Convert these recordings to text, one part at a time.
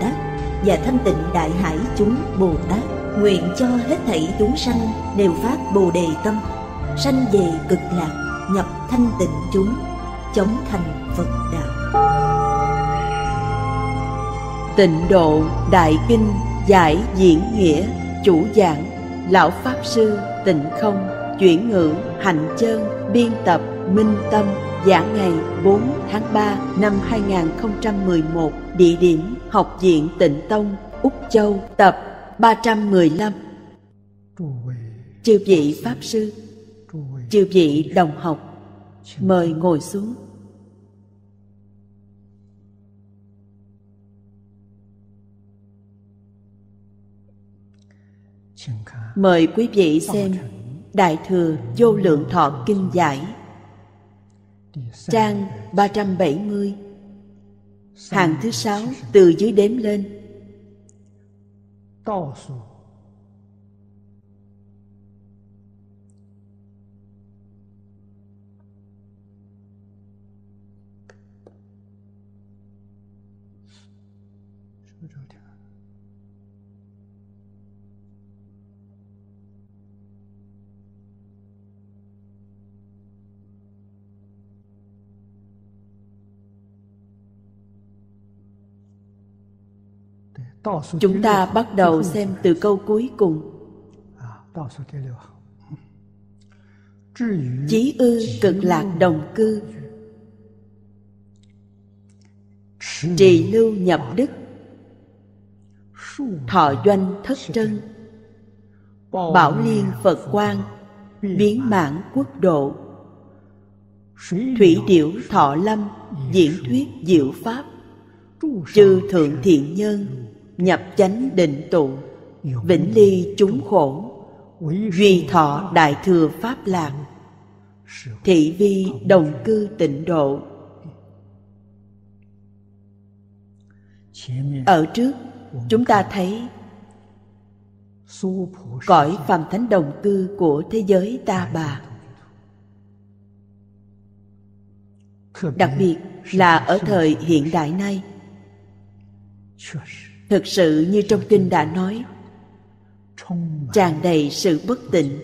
tát và thanh tịnh đại hải chúng Bồ Tát nguyện cho hết thảy chúng sanh đều phát Bồ đề tâm sanh về cực lạc nhập thanh tịnh chúng chống thành Phật đạo Tịnh độ đại kinh giải diễn nghĩa chủ giảng lão pháp sư Tịnh Không chuyển ngữ Hạnh Chơn biên tập Minh Tâm giảng ngày 4 tháng 3 năm 2011 Địa điểm Học viện Tịnh Tông, Úc Châu, tập 315 Chư vị Pháp Sư Chư vị đồng học Mời ngồi xuống Mời quý vị xem Đại Thừa Vô Lượng Thọ Kinh Giải Trang 370 hàng thứ sáu từ dưới đếm lên chúng ta bắt đầu xem từ câu cuối cùng chí ư cực lạc đồng cư trì lưu nhập đức thọ doanh thất trân bảo liên phật quan biến mãn quốc độ thủy điểu thọ lâm diễn thuyết diệu pháp chư thượng thiện nhân nhập chánh định tụ vĩnh ly chúng khổ duy thọ đại thừa pháp lạc thị vi đồng cư tịnh độ ở trước chúng ta thấy cõi phàm thánh đồng cư của thế giới ta bà đặc biệt là ở thời hiện đại nay thực sự như trong kinh đã nói tràn đầy sự bất tịnh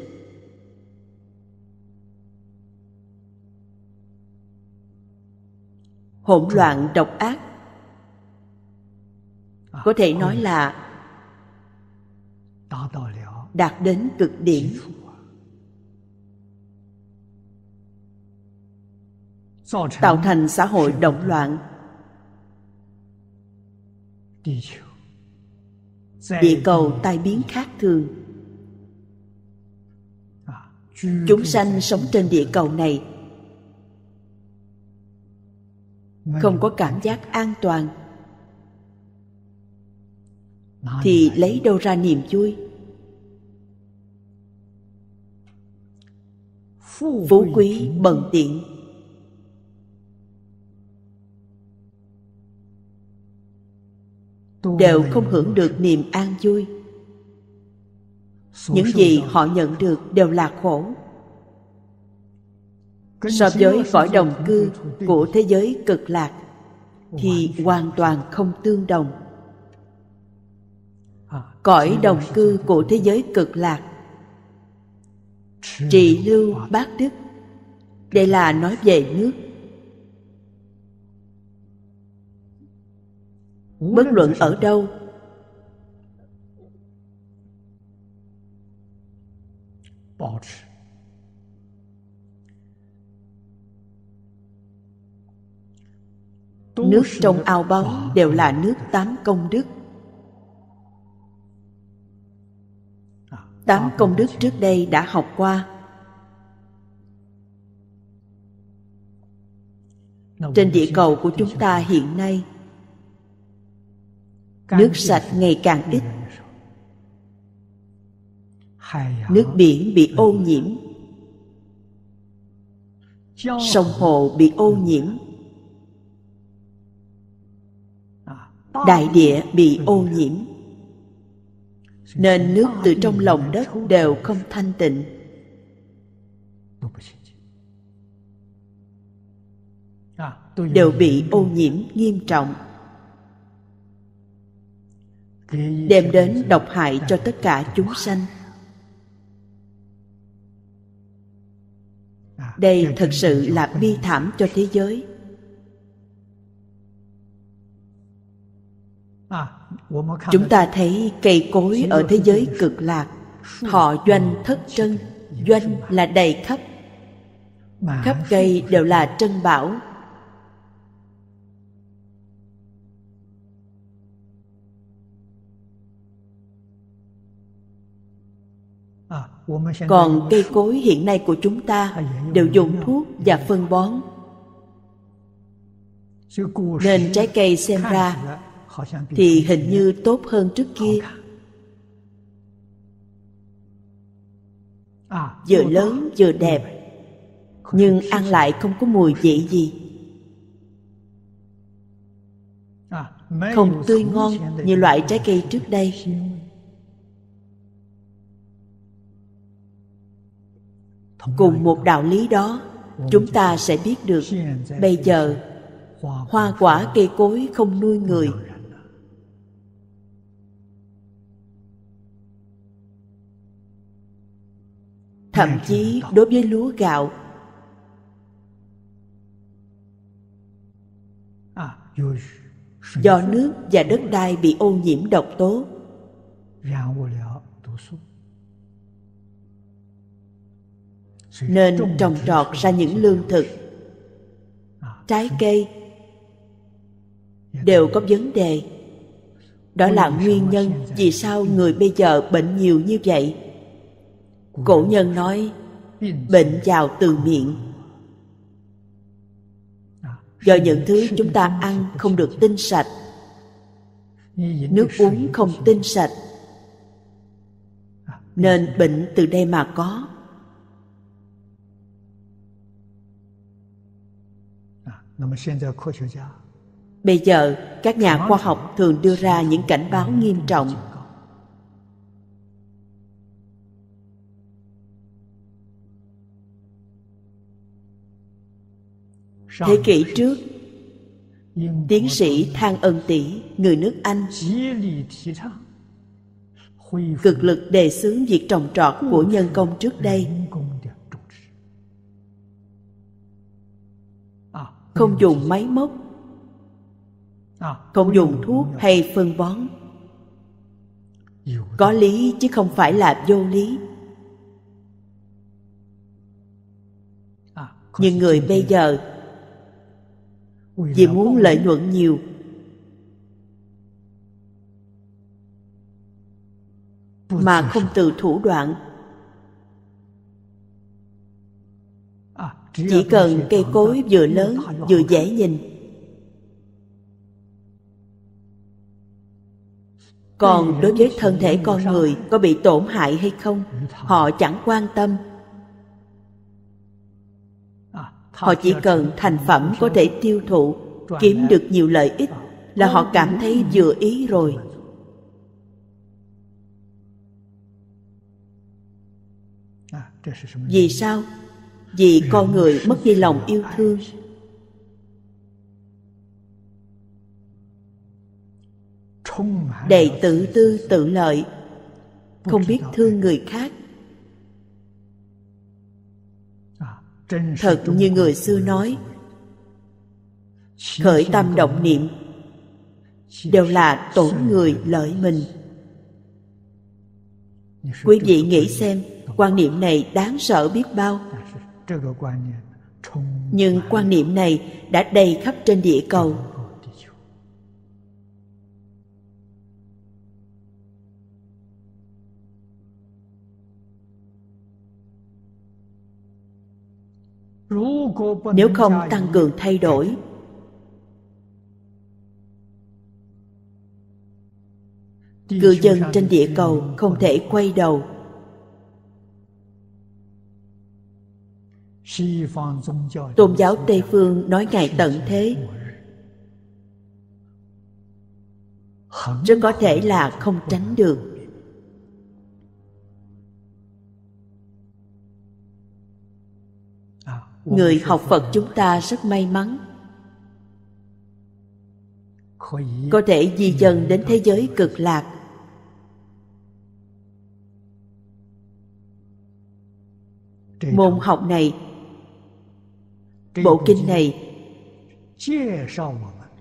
hỗn loạn độc ác à, có thể nói là đạt đến cực điểm à? tạo thành xã hội động loạn địa cầu tai biến khác thường à, chúng sanh sống trên địa cầu này vâng. không có cảm giác an toàn thì lấy đâu ra niềm vui phú quý bận tiện đều không hưởng được niềm an vui những gì họ nhận được đều là khổ so với cõi đồng cư của thế giới cực lạc thì hoàn toàn không tương đồng cõi đồng cư của thế giới cực lạc trị lưu bát đức đây là nói về nước bất luận ở đâu nước trong ao bóng đều là nước tám công đức à, tám công đức trước đây đã học qua trên địa cầu của chúng ta hiện nay nước sạch ngày càng ít nước biển bị ô nhiễm sông hồ bị ô nhiễm à, đại địa bị ô nhiễm nên nước từ trong lòng đất đều không thanh tịnh à, đều bị ô nhiễm nghiêm trọng đem đến độc hại cho tất cả chúng sanh đây thật sự là bi thảm cho thế giới chúng ta thấy cây cối ở thế giới cực lạc họ doanh thất trân doanh là đầy khắp khắp cây đều là trân bảo còn cây cối hiện nay của chúng ta à, đều dùng thuốc dạ. và phân bón nên trái cây xem ra thì hình như tốt hơn trước kia vừa à, lớn vừa đẹp nhưng ăn lại không có mùi vị gì à, không tươi ngon như loại trái cây trước đây cùng một đạo lý đó chúng ta sẽ biết được bây giờ hoa quả cây cối không nuôi người thậm chí đối với lúa gạo do nước và đất đai bị ô nhiễm độc tố nên trồng trọt ra những lương thực à, trái cây đều có vấn đề đó là nguyên nhân vì sao người bây giờ bệnh nhiều như vậy cổ nhân nói bệnh vào từ miệng à, do những thứ chúng ta ăn không được tinh sạch nước uống không tinh sạch à, nên bệnh từ đây mà có Bây giờ, các nhà khoa học thường đưa ra những cảnh báo nghiêm trọng. Thế kỷ trước, tiến sĩ Thang Ân Tỷ, người nước Anh, cực lực đề xướng việc trồng trọt của nhân công trước đây không dùng máy móc à, không dùng thuốc hay phân bón có lý chứ không phải là vô lý à, nhưng người bây giờ vì muốn lợi nhuận nhiều mà không từ thủ đoạn chỉ cần cây cối vừa lớn vừa dễ nhìn còn đối với thân thể con người có bị tổn hại hay không họ chẳng quan tâm họ chỉ cần thành phẩm có thể tiêu thụ kiếm được nhiều lợi ích là họ cảm thấy vừa ý rồi vì sao vì con người mất đi lòng yêu thương đầy tự tư tự lợi không biết thương người khác thật như người xưa nói khởi tâm động niệm đều là tổn người lợi mình quý vị nghĩ xem quan niệm này đáng sợ biết bao nhưng quan niệm này đã đầy khắp trên địa cầu nếu không tăng cường thay đổi cư dân trên địa cầu không thể quay đầu tôn giáo tây phương nói ngài tận thế rất có thể là không tránh được người học phật chúng ta rất may mắn có thể di dân đến thế giới cực lạc môn học này Bộ kinh này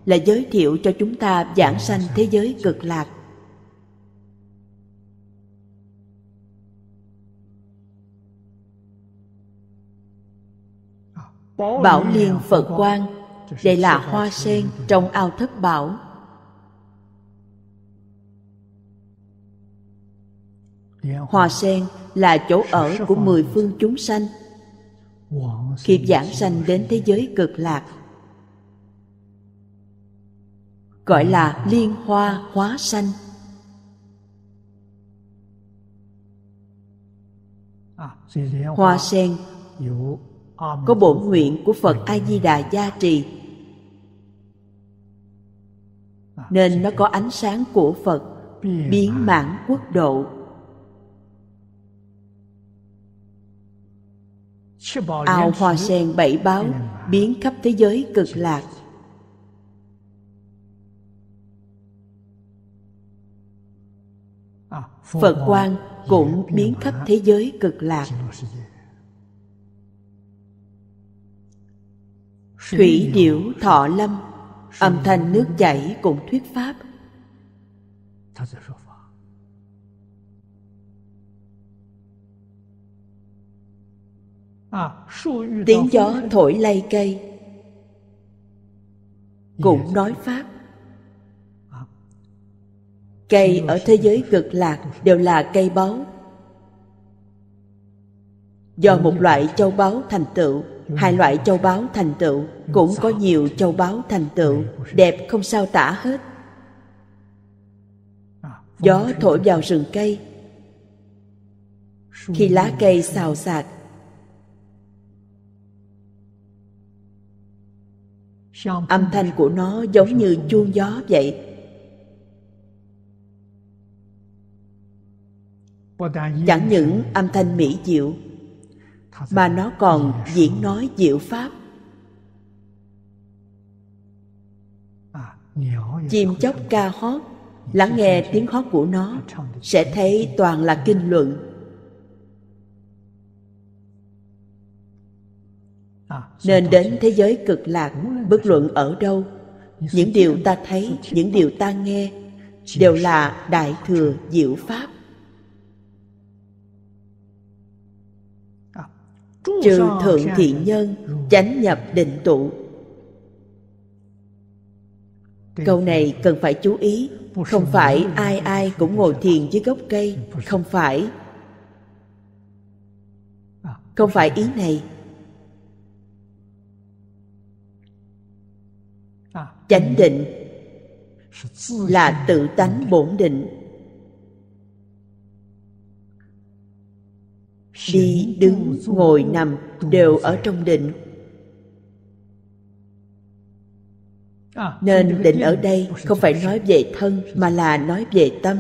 là giới thiệu cho chúng ta giảng sanh thế giới cực lạc. Bảo Liên Phật Quang Đây là hoa sen trong ao thất bảo Hoa sen là chỗ ở của mười phương chúng sanh kịp giảng sanh đến thế giới cực lạc gọi là liên hoa hóa sanh hoa sen có bổn nguyện của phật a di đà gia trì nên nó có ánh sáng của phật biến mãn quốc độ ao hoa sen bảy báo biến khắp thế giới cực lạc à, phật quan cũng biến khắp thế giới cực lạc thủy điểu thọ lâm âm thanh nước chảy cũng thuyết pháp À, tiếng gió thổi lay cây cũng nói pháp à. cây ở thế giới cực lạc đều là cây báu do một loại châu báu thành tựu hai loại châu báu thành tựu cũng có nhiều châu báu thành tựu đẹp không sao tả hết à, gió thổi vào rừng cây khi lá cây xào xạc âm thanh của nó giống như chuông gió vậy chẳng những âm thanh mỹ diệu mà nó còn diễn nói diệu pháp à, chim chóc ca hót lắng nghe dạ, dạ, dạ. tiếng hót của nó sẽ thấy toàn là kinh luận nên đến thế giới cực lạc bất luận ở đâu những điều ta thấy những điều ta nghe đều là đại thừa diệu pháp trừ thượng thiện nhân chánh nhập định tụ câu này cần phải chú ý không phải ai ai cũng ngồi thiền dưới gốc cây không phải không phải ý này chánh định là tự tánh bổn định đi đứng ngồi nằm đều ở trong định nên định ở đây không phải nói về thân mà là nói về tâm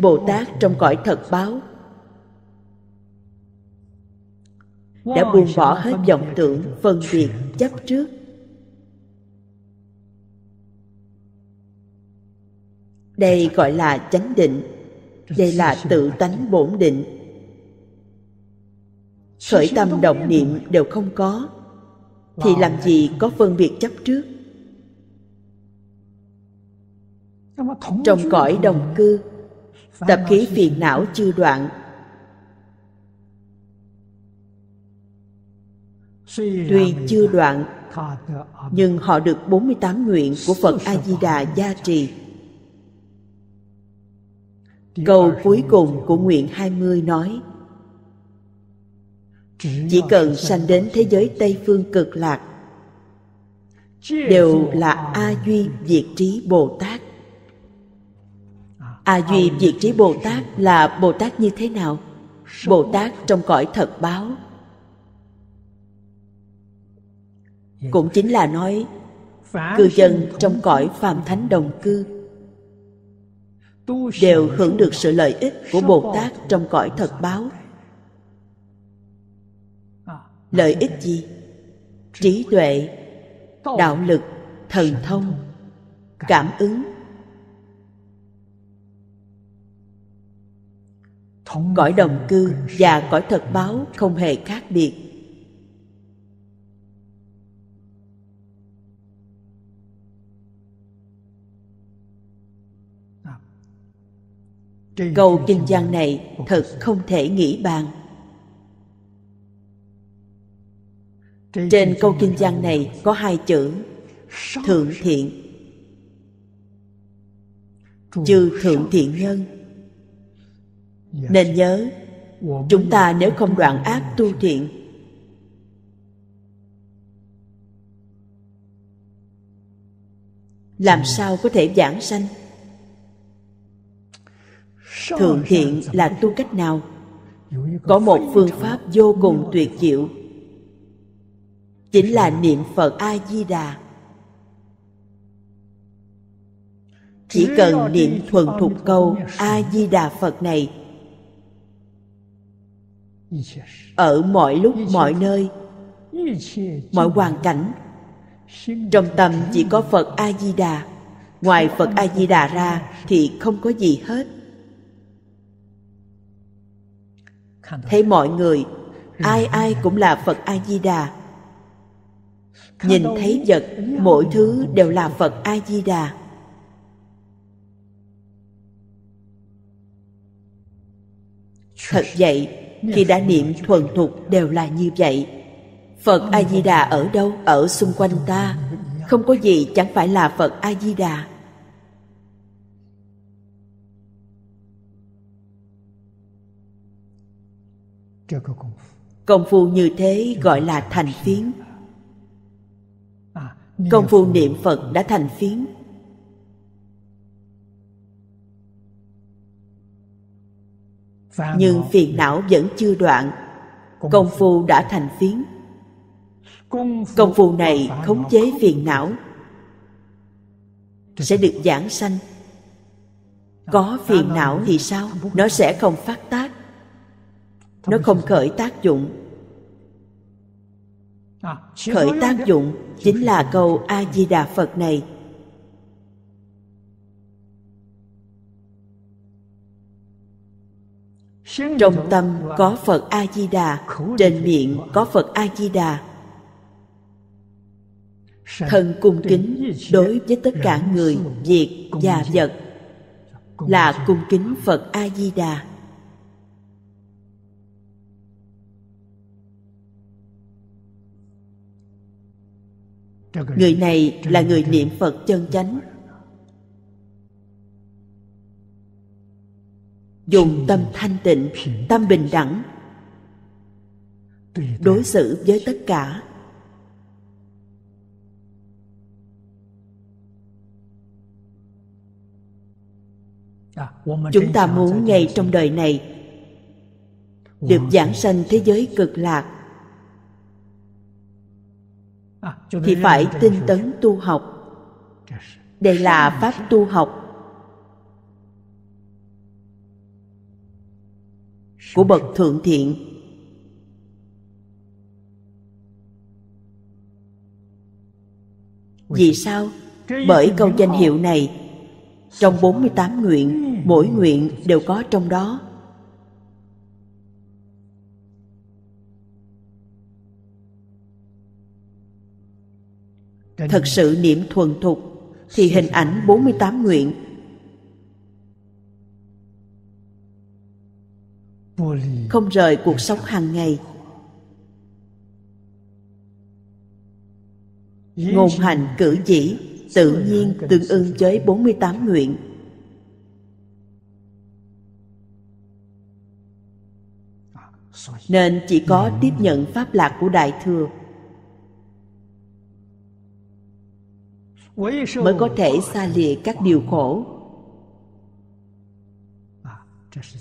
bồ tát trong cõi thật báo đã buông bỏ hết vọng tưởng phân biệt chấp trước đây gọi là chánh định đây là tự tánh bổn định khởi tâm động niệm đều không có thì làm gì có phân biệt chấp trước trong cõi đồng cư tập khí phiền não chưa đoạn Tuy chưa đoạn, nhưng họ được 48 nguyện của Phật A-di-đà gia trì. Câu cuối cùng của nguyện 20 nói Chỉ cần sanh đến thế giới Tây Phương cực lạc Đều là A Duy Diệt Trí Bồ Tát à, A Duy Diệt Trí Bồ Tát là Bồ Tát như thế nào? Bồ Tát trong cõi thật báo cũng chính là nói cư dân trong cõi phàm thánh đồng cư đều hưởng được sự lợi ích của bồ tát trong cõi thật báo lợi ích gì trí tuệ đạo lực thần thông cảm ứng cõi đồng cư và cõi thật báo không hề khác biệt câu kinh văn này thật không thể nghĩ bàn trên câu kinh văn này có hai chữ thượng thiện chư thượng thiện nhân nên nhớ chúng ta nếu không đoạn ác tu thiện làm sao có thể giảng sanh thượng thiện là tu cách nào có một phương pháp vô cùng tuyệt diệu chính là niệm phật a di đà chỉ cần niệm thuần thục câu a di đà phật này ở mọi lúc mọi nơi mọi hoàn cảnh trong tâm chỉ có phật a di đà ngoài phật a di đà ra thì không có gì hết thấy mọi người ừ. ai ai cũng là phật a di đà nhìn thấy vật mỗi thứ đều là phật a di đà thật vậy khi đã niệm thuần thục đều là như vậy phật a di đà ở đâu ở xung quanh ta không có gì chẳng phải là phật a di đà công phu như thế gọi là thành phiến à, công phu niệm phật đã thành phiến nhưng phiền não vẫn chưa đoạn công phu đã thành phiến công phu này khống chế phiền não sẽ được giảng sanh có phiền não thì sao nó sẽ không phát tác nó không khởi tác dụng à, khởi tác dụng chính là câu a di đà phật này trong tâm có phật a di đà trên miệng có phật a di đà thân cung kính đối với tất cả người việt và vật là cung kính phật a di đà người này là người niệm phật chân chánh dùng tâm thanh tịnh tâm bình đẳng đối xử với tất cả à, chúng ta muốn ngay trong đời này được giảng sanh thế giới cực lạc thì phải tinh tấn tu học đây là pháp tu học của bậc thượng thiện vì sao bởi câu danh hiệu này trong 48 nguyện mỗi nguyện đều có trong đó thật sự niệm thuần thục thì hình ảnh 48 nguyện không rời cuộc sống hàng ngày ngôn hành cử chỉ tự nhiên tương ưng với 48 nguyện à, nên chỉ có tiếp nhận pháp lạc của đại thừa mới có thể xa lìa các điều khổ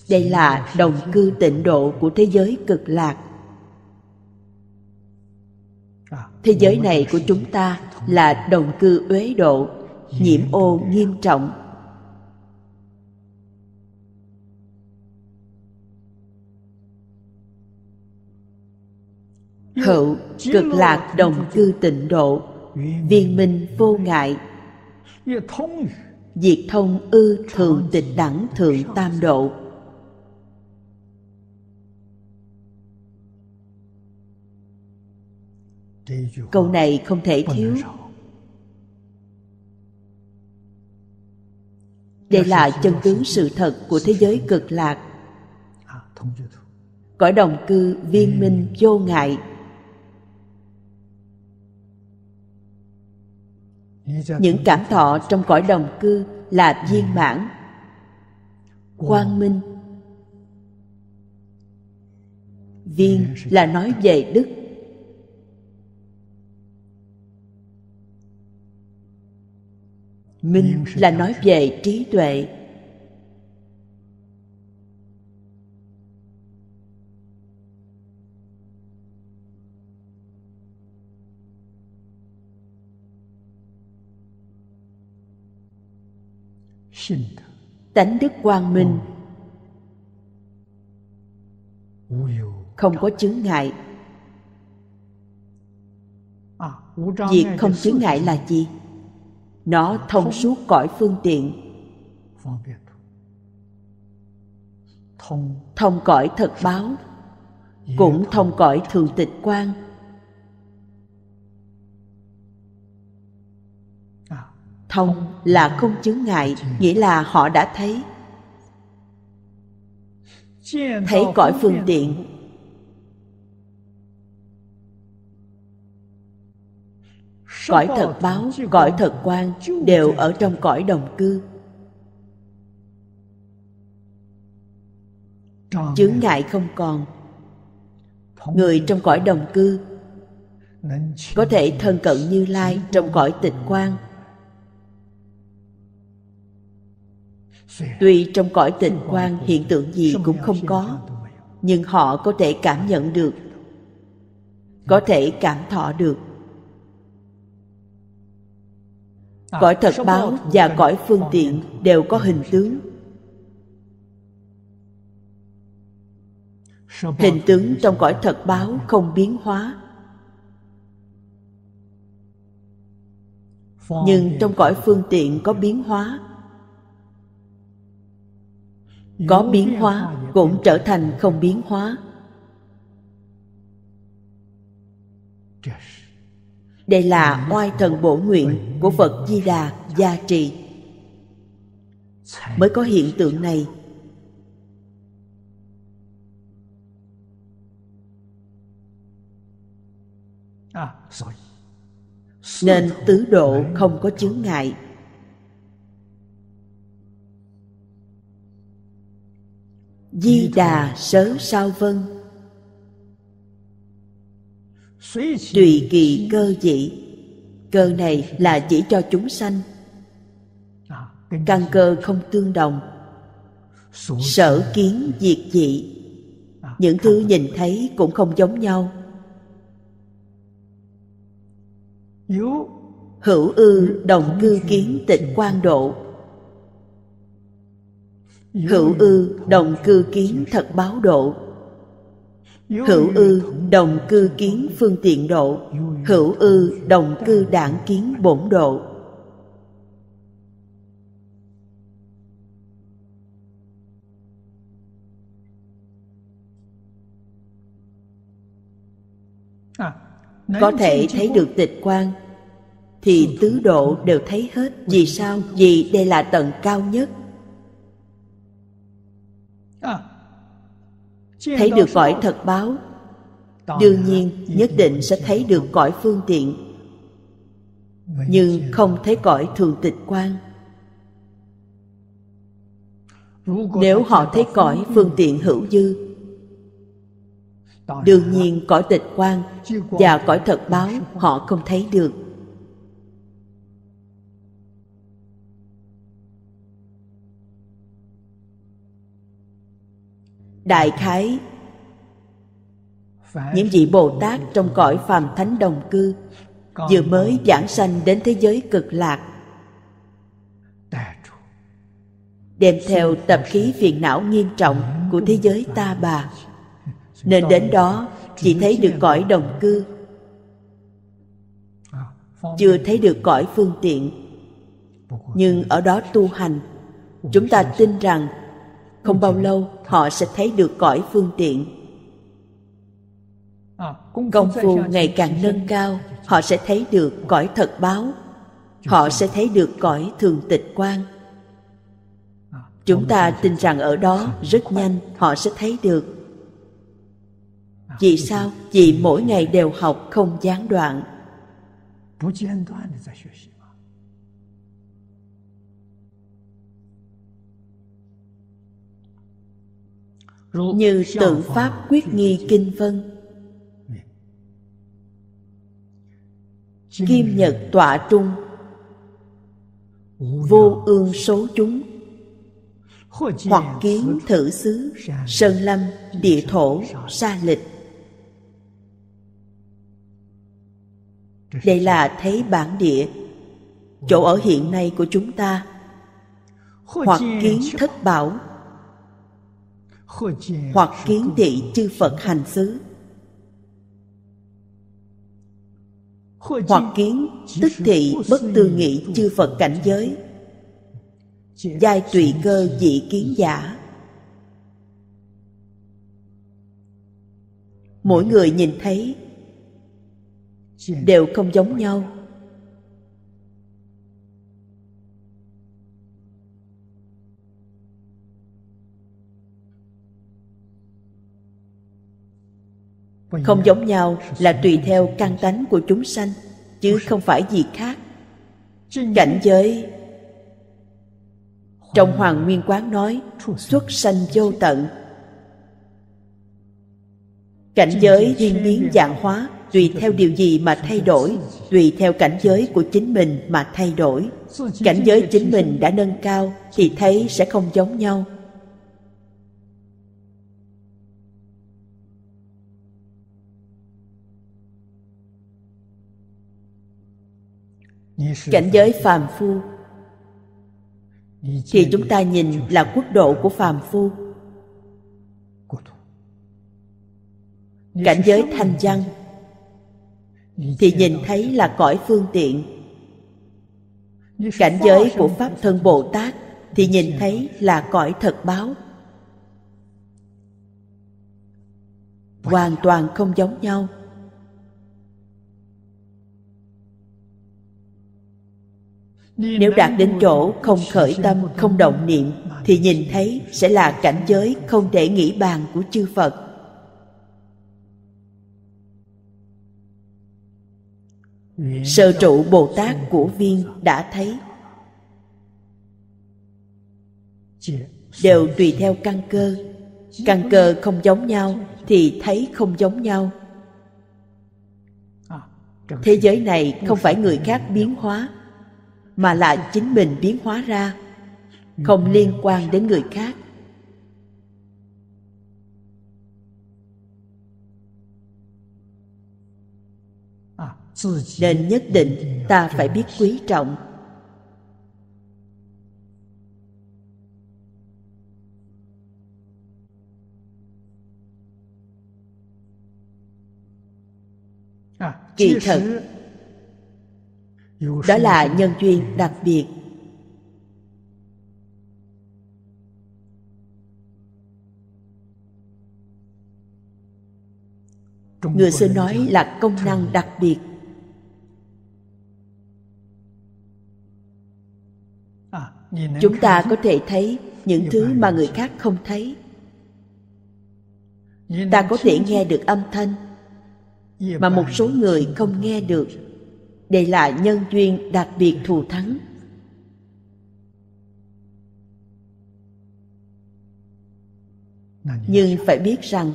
đây là đồng cư tịnh độ của thế giới cực lạc thế giới này của chúng ta là đồng cư uế độ nhiễm ô nghiêm trọng hữu cực lạc đồng cư tịnh độ viên minh vô ngại diệt thông ư thượng tịch đẳng thượng tam độ câu này không thể thiếu đây là chân tướng sự thật của thế giới cực lạc cõi đồng cư viên minh vô ngại những cảm thọ trong cõi đồng cư là viên mãn quang minh viên là nói về đức minh là nói về trí tuệ tánh đức quang minh không có chướng ngại à, việc không chướng ngại là gì nó thông suốt cõi phương tiện vâng, thông cõi thật báo cũng thông cõi thường tịch quang thông là không chướng ngại nghĩa là họ đã thấy thấy cõi phương tiện cõi thật báo cõi thật quan đều ở trong cõi đồng cư chướng ngại không còn người trong cõi đồng cư có thể thân cận như lai trong cõi tịch quan tuy trong cõi tịnh quan hiện tượng gì cũng không có nhưng họ có thể cảm nhận được có thể cảm thọ được cõi thật báo và cõi phương tiện đều có hình tướng hình tướng trong cõi thật báo không biến hóa nhưng trong cõi phương tiện có biến hóa có biến hóa cũng trở thành không biến hóa đây là oai thần bổ nguyện của phật di đà gia trì mới có hiện tượng này nên tứ độ không có chướng ngại Di Đà Sớ Sao Vân Tùy kỳ cơ dị Cơ này là chỉ cho chúng sanh Căn cơ không tương đồng Sở kiến diệt dị Những thứ nhìn thấy cũng không giống nhau Hữu ư đồng cư kiến tịch quan độ hữu ư đồng cư kiến thật báo độ hữu ư đồng cư kiến phương tiện độ hữu ư đồng cư đảng kiến bổn độ có thể thấy được tịch quan thì tứ độ đều thấy hết vì sao vì đây là tầng cao nhất À, thấy được cõi thật báo đương nhiên nhất định sẽ thấy được cõi phương tiện nhưng không thấy cõi thường tịch quan nếu họ thấy cõi phương tiện hữu dư đương nhiên cõi tịch quan và cõi thật báo họ không thấy được đại khái những vị bồ tát trong cõi phàm thánh đồng cư vừa mới giảng sanh đến thế giới cực lạc đem theo tập khí phiền não nghiêm trọng của thế giới ta bà nên đến đó chỉ thấy được cõi đồng cư chưa thấy được cõi phương tiện nhưng ở đó tu hành chúng ta tin rằng không bao lâu họ sẽ thấy được cõi phương tiện à, công phu ngày càng nâng cao họ sẽ thấy được cõi thật báo họ sẽ thấy được cõi thường tịch quan à, chúng ta tin rằng ở đó rất nhanh họ sẽ thấy được à, vì sao vì mỗi ngày đều học không gián đoạn như tự pháp quyết nghi kinh vân kim nhật tọa trung vô ương số chúng hoặc kiến thử xứ sơn lâm địa thổ sa lịch đây là thấy bản địa chỗ ở hiện nay của chúng ta hoặc kiến thất bảo hoặc kiến thị chư phật hành xứ hoặc kiến tức thị bất tư nghị chư phật cảnh giới giai tùy cơ dị kiến giả mỗi người nhìn thấy đều không giống nhau không giống nhau là tùy theo căn tánh của chúng sanh chứ không phải gì khác cảnh giới trong hoàng nguyên quán nói xuất sanh vô tận cảnh giới thiên biến dạng hóa tùy theo điều gì mà thay đổi tùy theo cảnh giới của chính mình mà thay đổi cảnh giới chính mình đã nâng cao thì thấy sẽ không giống nhau cảnh giới phàm phu thì chúng ta nhìn là quốc độ của phàm phu cảnh giới thanh văn thì nhìn thấy là cõi phương tiện cảnh giới của pháp thân bồ tát thì nhìn thấy là cõi thật báo hoàn toàn không giống nhau nếu đạt đến chỗ không khởi tâm không động niệm thì nhìn thấy sẽ là cảnh giới không thể nghĩ bàn của chư phật Sơ trụ bồ tát của viên đã thấy đều tùy theo căn cơ căn cơ không giống nhau thì thấy không giống nhau à, thế giới này không phải người khác biến hóa mà là chính mình biến hóa ra không liên quan đến người khác nên nhất định ta phải biết quý trọng kỳ thật đó là nhân duyên đặc biệt người xưa nói là công năng đặc biệt à, chúng ta có thể thấy những thứ mà người khác không thấy ta có thể nghe được âm thanh mà một số người không nghe được đây là nhân duyên đặc biệt thù thắng nhưng phải biết rằng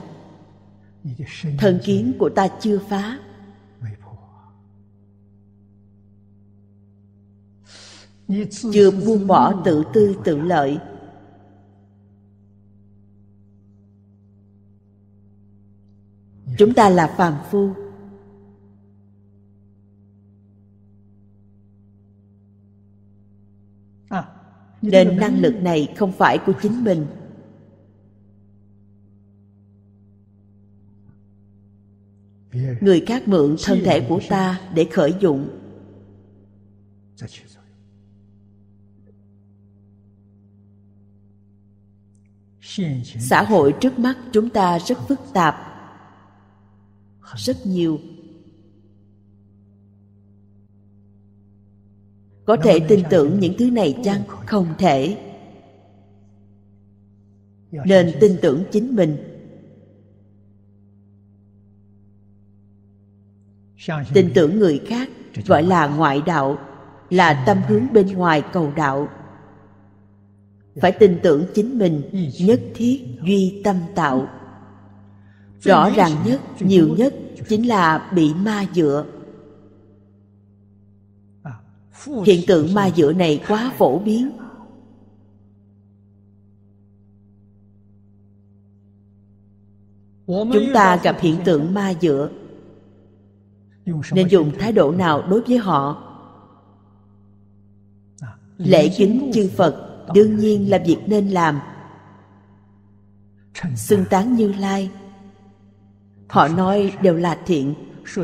thân kiến của ta chưa phá chưa buông bỏ tự tư tự lợi chúng ta là phàm phu nên năng lực này không phải của chính mình người khác mượn thân thể của ta để khởi dụng xã hội trước mắt chúng ta rất phức tạp rất nhiều có thể tin tưởng những thứ này chăng không thể nên tin tưởng chính mình tin tưởng người khác gọi là ngoại đạo là tâm hướng bên ngoài cầu đạo phải tin tưởng chính mình nhất thiết duy tâm tạo rõ ràng nhất nhiều nhất chính là bị ma dựa hiện tượng ma dựa này quá phổ biến chúng ta gặp hiện tượng ma dựa nên dùng thái độ nào đối với họ lễ kính chư phật đương nhiên là việc nên làm xưng tán như lai họ nói đều là thiện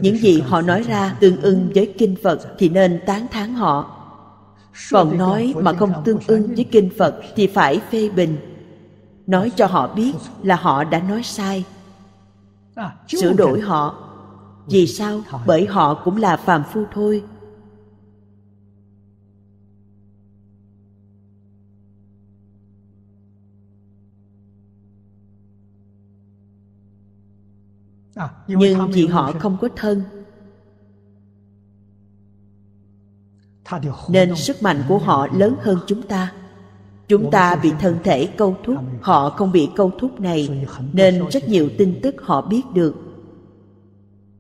những gì họ nói ra tương ưng với kinh phật thì nên tán thán họ còn nói mà không tương ưng với kinh phật thì phải phê bình nói cho họ biết là họ đã nói sai à, sửa đổi họ vì sao bởi họ cũng là phàm phu thôi À, nhưng vì họ không có thân nên sức mạnh của họ lớn hơn chúng ta chúng ta bị thân thể câu thúc họ không bị câu thúc này nên rất nhiều tin tức họ biết được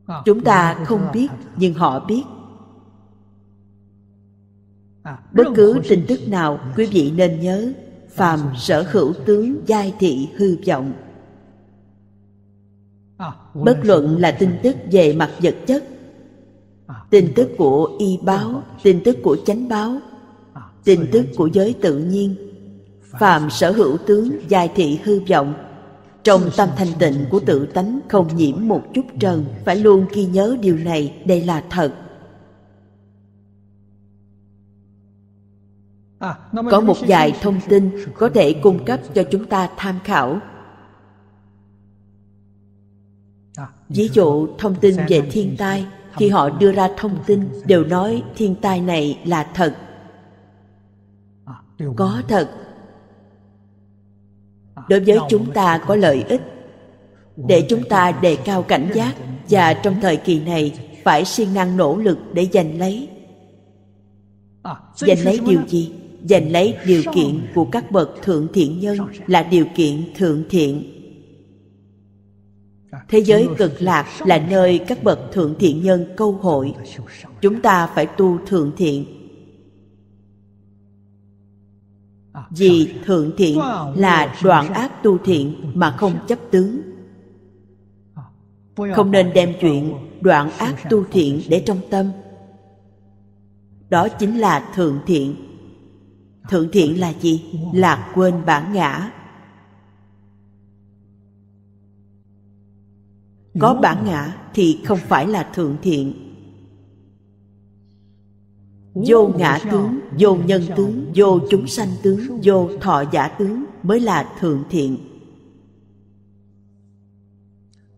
à, chúng ta không biết nhưng họ biết à, bất cứ tin tức nào quý vị nên nhớ phàm sở hữu tướng giai thị hư vọng À, bất luận là tin tức về mặt vật chất à, tin tức của y báo tin tức của chánh báo à, tin tức của giới tự nhiên phạm sở hữu tướng dài thị hư vọng trong tâm thanh tịnh của tự tánh không nhiễm một chút trần phải luôn ghi nhớ điều này đây là thật có một vài thông tin có thể cung cấp cho chúng ta tham khảo Ví dụ thông tin về thiên tai Khi họ đưa ra thông tin đều nói thiên tai này là thật Có thật Đối với chúng ta có lợi ích Để chúng ta đề cao cảnh giác Và trong thời kỳ này phải siêng năng nỗ lực để giành lấy Giành lấy điều gì? Giành lấy điều kiện của các bậc thượng thiện nhân là điều kiện thượng thiện thế giới cực lạc là nơi các bậc thượng thiện nhân câu hội chúng ta phải tu thượng thiện vì thượng thiện là đoạn ác tu thiện mà không chấp tướng không nên đem chuyện đoạn ác tu thiện để trong tâm đó chính là thượng thiện thượng thiện là gì là quên bản ngã có bản ngã thì không phải là thượng thiện vô ngã tướng vô nhân tướng vô chúng sanh tướng vô thọ giả tướng mới là thượng thiện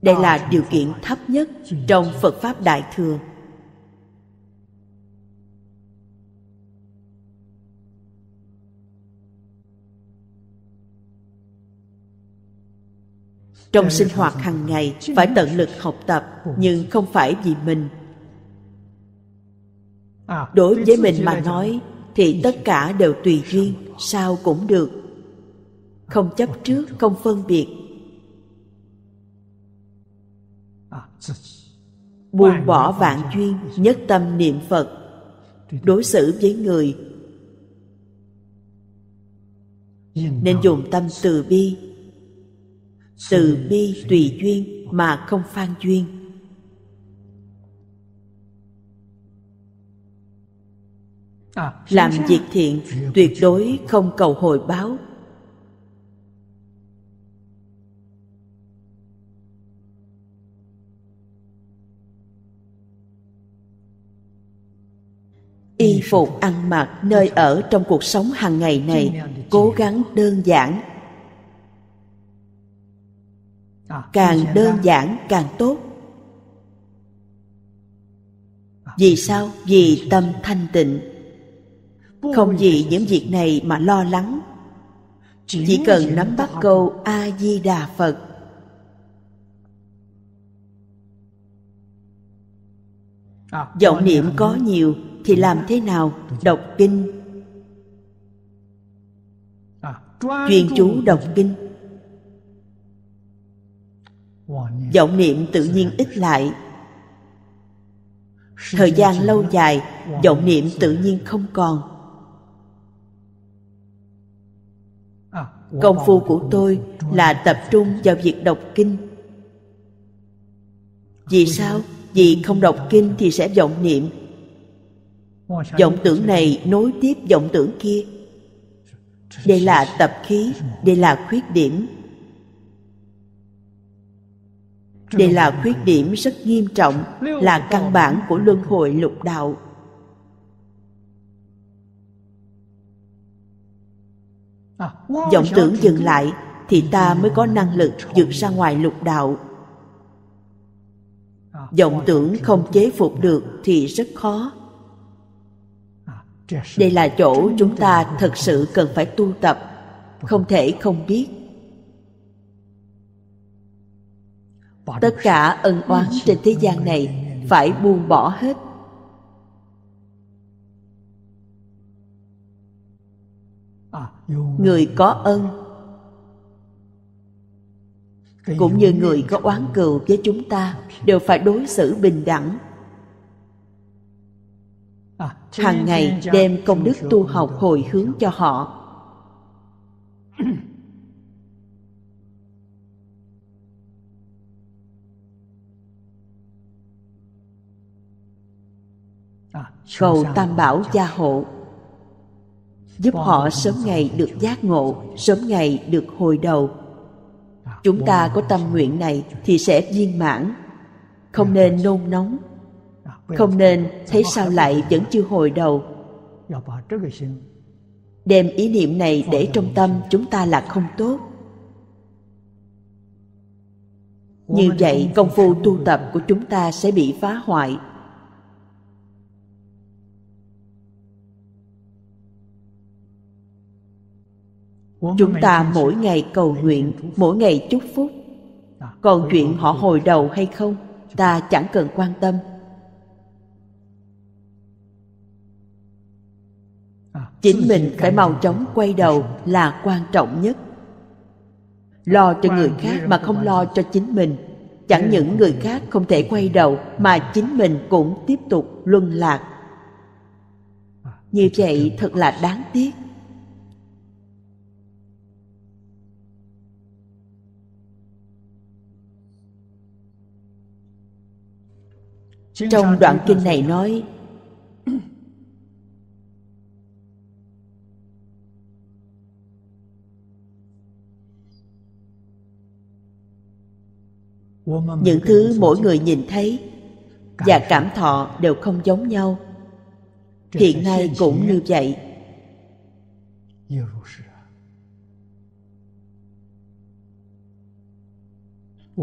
đây là điều kiện thấp nhất trong phật pháp đại thừa trong sinh hoạt hàng ngày phải tận lực học tập nhưng không phải vì mình đối với mình mà nói thì tất cả đều tùy duyên sao cũng được không chấp trước không phân biệt buông bỏ vạn duyên nhất tâm niệm phật đối xử với người nên dùng tâm từ bi từ bi tùy duyên mà không phan duyên à, làm việc thiện tuyệt đối không cầu hồi báo y phục ăn mặc nơi ở trong cuộc sống hàng ngày này cố gắng đơn giản À, càng đơn giản càng tốt à, vì sao vì tâm thanh tịnh không vì những việc này mà lo lắng chỉ cần nắm bắt câu a di đà phật à, vọng niệm có nhiều thì làm thế nào đọc kinh chuyên chú đọc kinh vọng niệm tự nhiên ít lại thời gian lâu dài vọng niệm tự nhiên không còn công phu của tôi là tập trung vào việc đọc kinh vì sao vì không đọc kinh thì sẽ vọng niệm vọng tưởng này nối tiếp vọng tưởng kia đây là tập khí đây là khuyết điểm đây là khuyết điểm rất nghiêm trọng là căn bản của luân hồi lục đạo vọng tưởng dừng lại thì ta mới có năng lực vượt ra ngoài lục đạo vọng tưởng không chế phục được thì rất khó đây là chỗ chúng ta thật sự cần phải tu tập không thể không biết tất cả ân oán trên thế gian này phải buông bỏ hết à, người có ân cũng như người có oán cừu với chúng ta đều phải đối xử bình đẳng à, hàng ngày đem công đức tu học hồi hướng cho họ cầu tam bảo gia hộ giúp họ sớm ngày được giác ngộ sớm ngày được hồi đầu chúng ta có tâm nguyện này thì sẽ viên mãn không nên nôn nóng không nên thấy sao lại vẫn chưa hồi đầu đem ý niệm này để trong tâm chúng ta là không tốt như vậy công phu tu tập của chúng ta sẽ bị phá hoại chúng ta mỗi ngày cầu nguyện mỗi ngày chúc phúc à, còn chuyện họ hồi đầu hay không ta chẳng cần quan tâm à, chính mình phải mau chóng quay đầu là quan trọng nhất lo cho người khác mà không lo cho chính mình chẳng những người khác không thể quay đầu mà à. chính mình cũng tiếp tục luân lạc như vậy thật là đáng tiếc trong đoạn kinh này nói những thứ mỗi người nhìn thấy và cảm thọ đều không giống nhau hiện nay cũng như vậy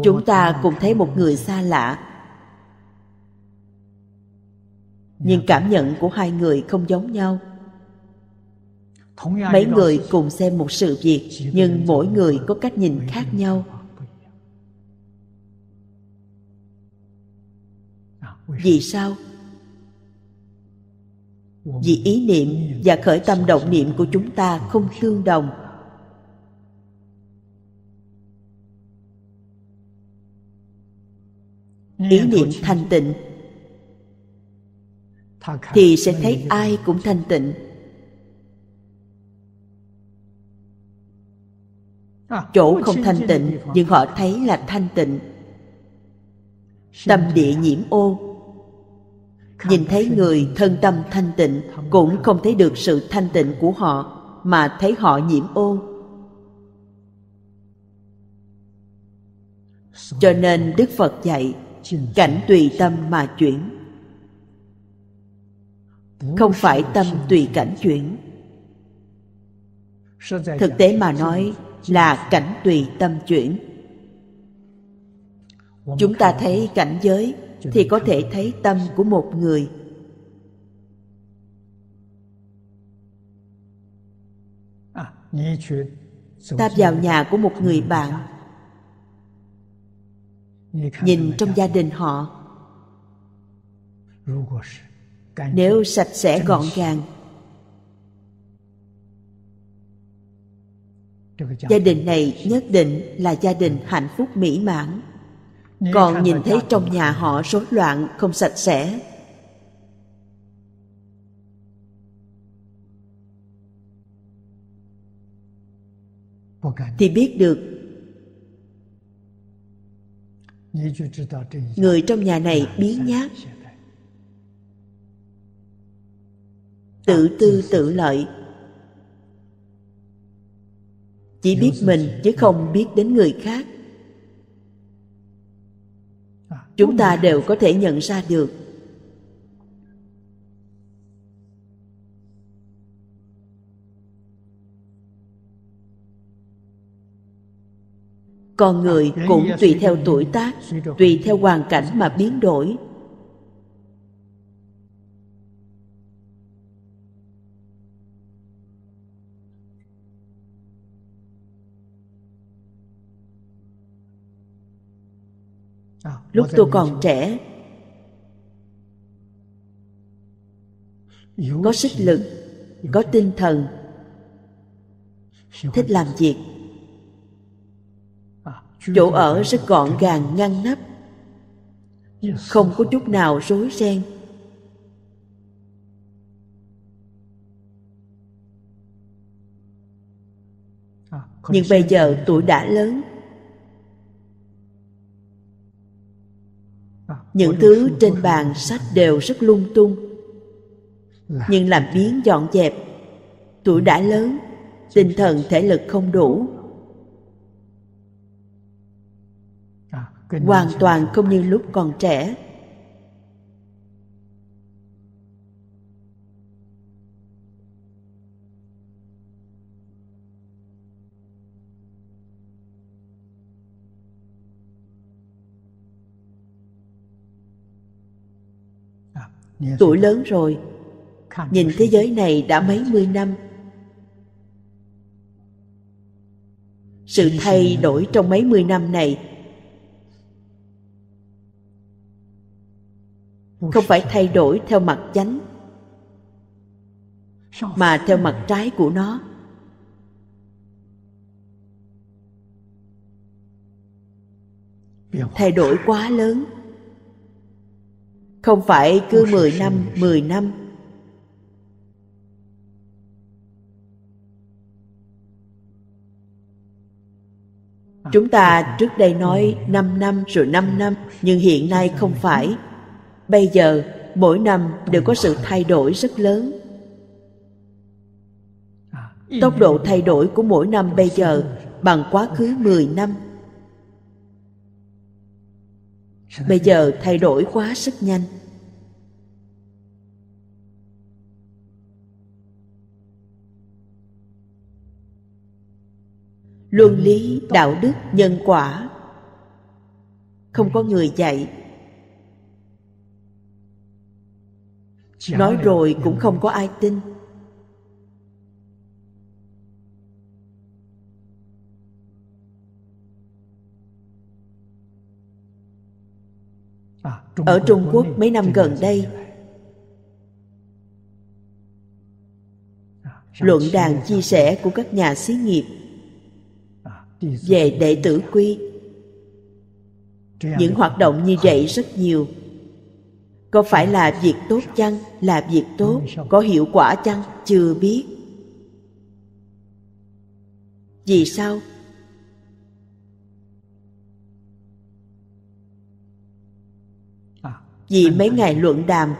chúng ta cùng thấy một người xa lạ nhưng cảm nhận của hai người không giống nhau mấy người cùng xem một sự việc nhưng mỗi người có cách nhìn khác nhau vì sao vì ý niệm và khởi tâm động niệm của chúng ta không tương đồng ý niệm thanh tịnh thì sẽ thấy ai cũng thanh tịnh chỗ không thanh tịnh nhưng họ thấy là thanh tịnh tâm địa nhiễm ô nhìn thấy người thân tâm thanh tịnh cũng không thấy được sự thanh tịnh của họ mà thấy họ nhiễm ô cho nên đức phật dạy cảnh tùy tâm mà chuyển không phải tâm tùy cảnh chuyển thực tế mà nói là cảnh tùy tâm chuyển chúng ta thấy cảnh giới thì có thể thấy tâm của một người ta vào nhà của một người bạn nhìn trong gia đình họ nếu sạch sẽ gọn gàng gia đình này nhất định là gia đình ừ. hạnh phúc mỹ mãn còn nhìn thấy trong nhà họ rối loạn không sạch sẽ thì biết được người trong nhà này biến nhát tự tư tự lợi chỉ biết mình chứ không biết đến người khác chúng ta đều có thể nhận ra được con người cũng tùy theo tuổi tác tùy theo hoàn cảnh mà biến đổi lúc tôi còn trẻ có sức lực có tinh thần thích làm việc à, chỗ ở rất gọn gàng ngăn nắp không có chút nào rối ren à, nhưng bây giờ tuổi đã lớn những thứ trên bàn sách đều rất lung tung nhưng làm biến dọn dẹp tuổi đã lớn tinh thần thể lực không đủ hoàn toàn không như lúc còn trẻ tuổi lớn rồi nhìn thế giới này đã mấy mươi năm sự thay đổi trong mấy mươi năm này không phải thay đổi theo mặt chánh mà theo mặt trái của nó thay đổi quá lớn không phải cứ 10 năm, 10 năm à, Chúng ta trước đây ừ. nói 5 năm rồi 5 ừ. năm Nhưng hiện nay không phải Bây giờ mỗi năm ừ. đều có sự thay đổi rất lớn à, Tốc độ thay đổi của mỗi năm bây giờ bằng quá khứ 10 năm bây giờ thay đổi quá sức nhanh luân lý đạo đức nhân quả không có người dạy nói rồi cũng không có ai tin ở trung quốc mấy năm gần đây luận đàn chia sẻ của các nhà xí nghiệp à, về đệ tử quy những hoạt động như vậy rất nhiều có phải là việc tốt chăng là việc tốt có hiệu quả chăng chưa biết vì sao vì mấy ngày luận đàm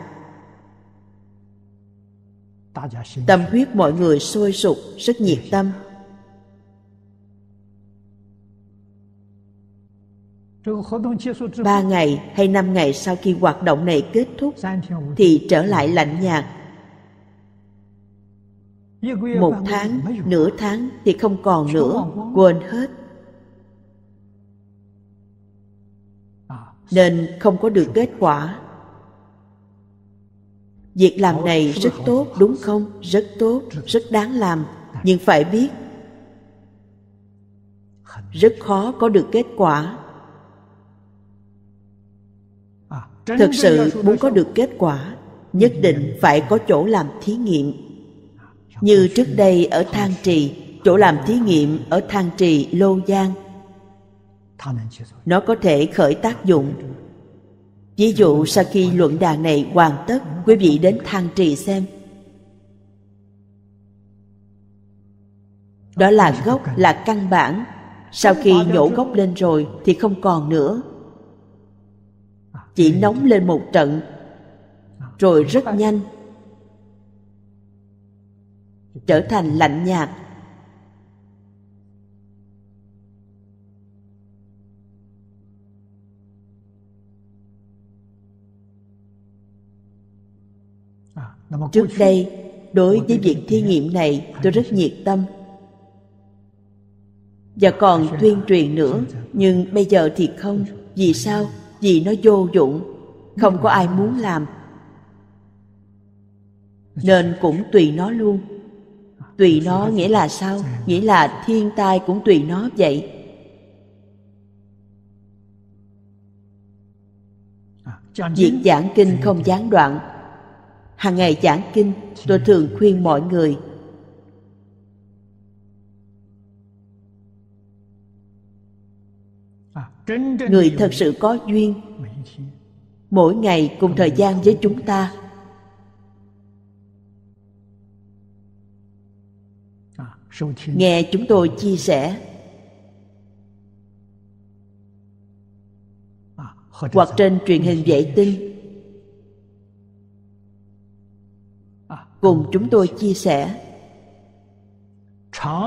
tâm huyết mọi người sôi sục rất nhiệt tâm ba ngày hay năm ngày sau khi hoạt động này kết thúc thì trở lại lạnh nhạt một tháng nửa tháng thì không còn nữa quên hết nên không có được kết quả việc làm này rất tốt đúng không rất tốt rất đáng làm nhưng phải biết rất khó có được kết quả thực sự muốn có được kết quả nhất định phải có chỗ làm thí nghiệm như trước đây ở thang trì chỗ làm thí nghiệm ở thang trì lô giang nó có thể khởi tác dụng ví dụ sau khi luận đàn này hoàn tất quý vị đến thang trì xem đó là gốc là căn bản sau khi nhổ gốc lên rồi thì không còn nữa chỉ nóng lên một trận rồi rất nhanh trở thành lạnh nhạt trước đây đối với việc thí nghiệm này tôi rất nhiệt tâm và còn tuyên truyền nữa nhưng bây giờ thì không vì sao vì nó vô dụng không có ai muốn làm nên cũng tùy nó luôn à, tùy nó nghĩa là sao nghĩa là thiên tai cũng tùy nó vậy à, việc giảng kinh không gián đoạn hàng ngày giảng kinh tôi thường khuyên mọi người người thật sự có duyên mỗi ngày cùng thời gian với chúng ta nghe chúng tôi chia sẻ hoặc trên truyền hình vệ tinh cùng chúng tôi chia sẻ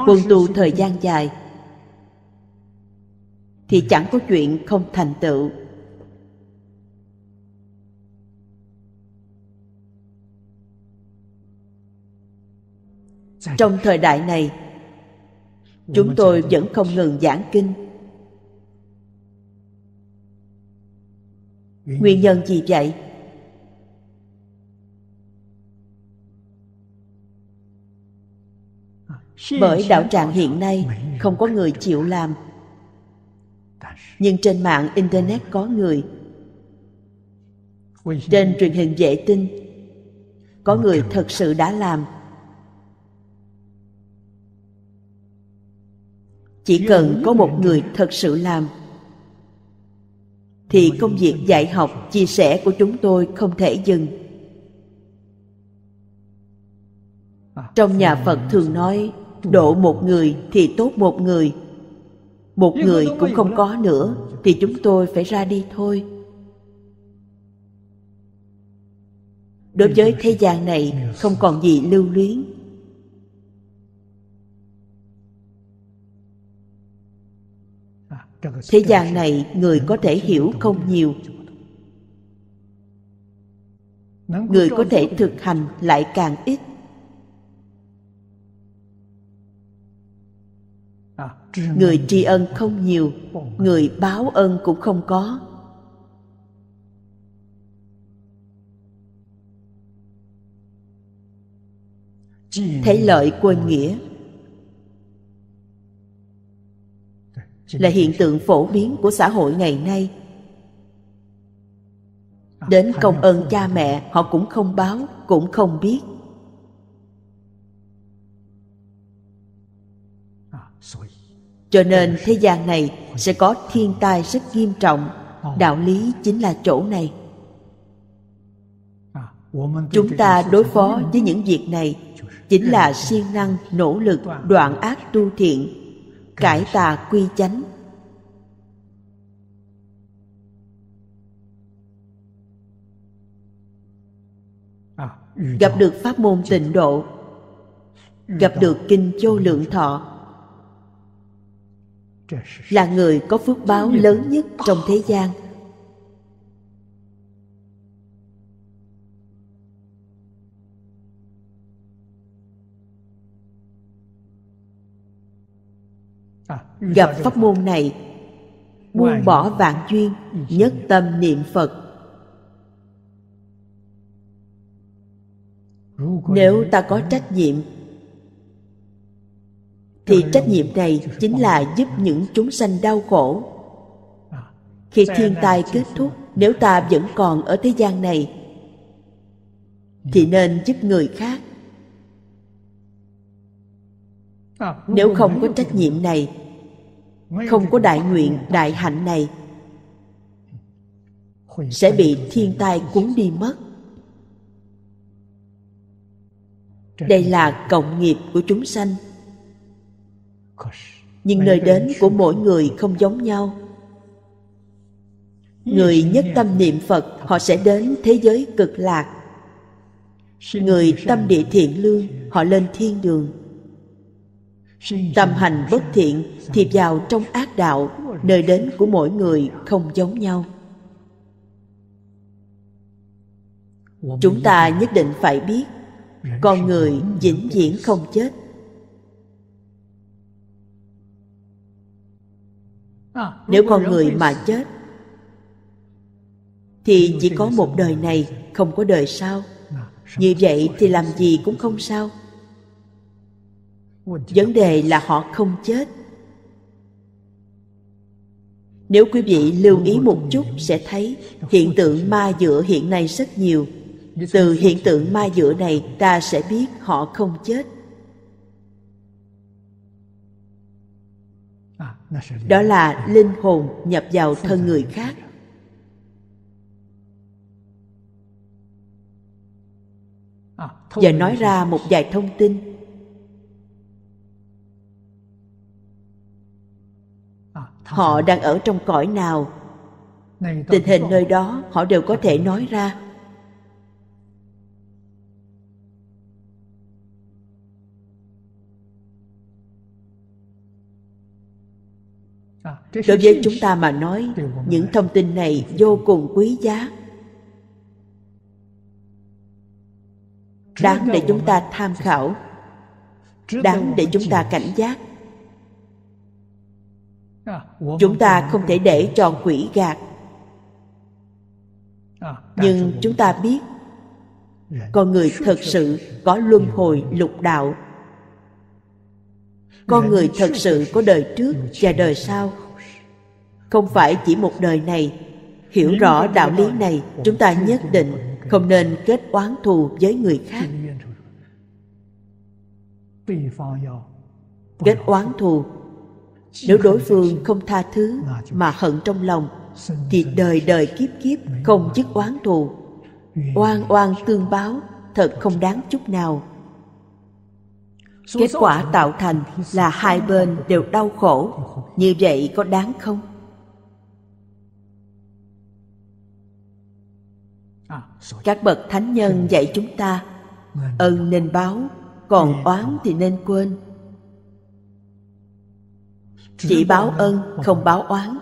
quân tu thời gian dài thì chẳng có chuyện không thành tựu trong thời đại này chúng tôi vẫn không ngừng giảng kinh nguyên nhân gì vậy bởi đạo tràng hiện nay không có người chịu làm nhưng trên mạng internet có người trên truyền hình vệ tinh có người thật sự đã làm chỉ cần có một người thật sự làm thì công việc dạy học chia sẻ của chúng tôi không thể dừng trong nhà phật thường nói độ một người thì tốt một người một người cũng không có nữa thì chúng tôi phải ra đi thôi đối với thế gian này không còn gì lưu luyến thế gian này người có thể hiểu không nhiều người có thể thực hành lại càng ít người tri ân không nhiều người báo ân cũng không có Thấy lợi quên nghĩa là hiện tượng phổ biến của xã hội ngày nay đến công ơn cha mẹ họ cũng không báo cũng không biết cho nên thế gian này sẽ có thiên tai rất nghiêm trọng đạo lý chính là chỗ này chúng ta đối phó với những việc này chính là siêng năng nỗ lực đoạn ác tu thiện cải tà quy chánh gặp được pháp môn tịnh độ gặp được kinh Châu lượng thọ là người có phước báo lớn nhất trong thế gian gặp pháp môn này buông bỏ vạn duyên nhất tâm niệm phật nếu ta có trách nhiệm thì trách nhiệm này chính là giúp những chúng sanh đau khổ khi thiên tai kết thúc nếu ta vẫn còn ở thế gian này thì nên giúp người khác nếu không có trách nhiệm này không có đại nguyện đại hạnh này sẽ bị thiên tai cuốn đi mất đây là cộng nghiệp của chúng sanh nhưng nơi đến của mỗi người không giống nhau người nhất tâm niệm phật họ sẽ đến thế giới cực lạc người tâm địa thiện lương họ lên thiên đường tâm hành bất thiện thì vào trong ác đạo nơi đến của mỗi người không giống nhau chúng ta nhất định phải biết con người vĩnh viễn không chết À, nếu con người mà chết thì chỉ có một đời này không có đời sau à, như vậy thì làm gì cũng không sao vấn đề là họ không chết nếu quý vị à, lưu ý một chút sẽ thấy hiện tượng ma dựa hiện nay rất nhiều từ hiện tượng ma dựa này ta sẽ biết họ không chết đó là linh hồn nhập vào thân người khác và nói ra một vài thông tin à, họ đang ở trong cõi nào tình hình nơi đó họ đều có thể nói ra đối với chúng ta mà nói những thông tin này vô cùng quý giá đáng để chúng ta tham khảo đáng để chúng ta cảnh giác à, chúng ta không thể để cho quỷ gạt à, nhưng chúng ta biết dạ. con người thật sự có luân hồi lục đạo con dạ, người thật sự có đời trước và đời sau không phải chỉ một đời này hiểu rõ đạo lý này chúng ta nhất định không nên kết oán thù với người khác kết oán thù nếu đối phương không tha thứ mà hận trong lòng thì đời đời kiếp kiếp không dứt oán thù oan oan tương báo thật không đáng chút nào kết quả tạo thành là hai bên đều đau khổ như vậy có đáng không À. các bậc thánh nhân dạ. dạy chúng ta dạ. ân nên báo còn dạ. oán thì nên quên chỉ báo ân không báo oán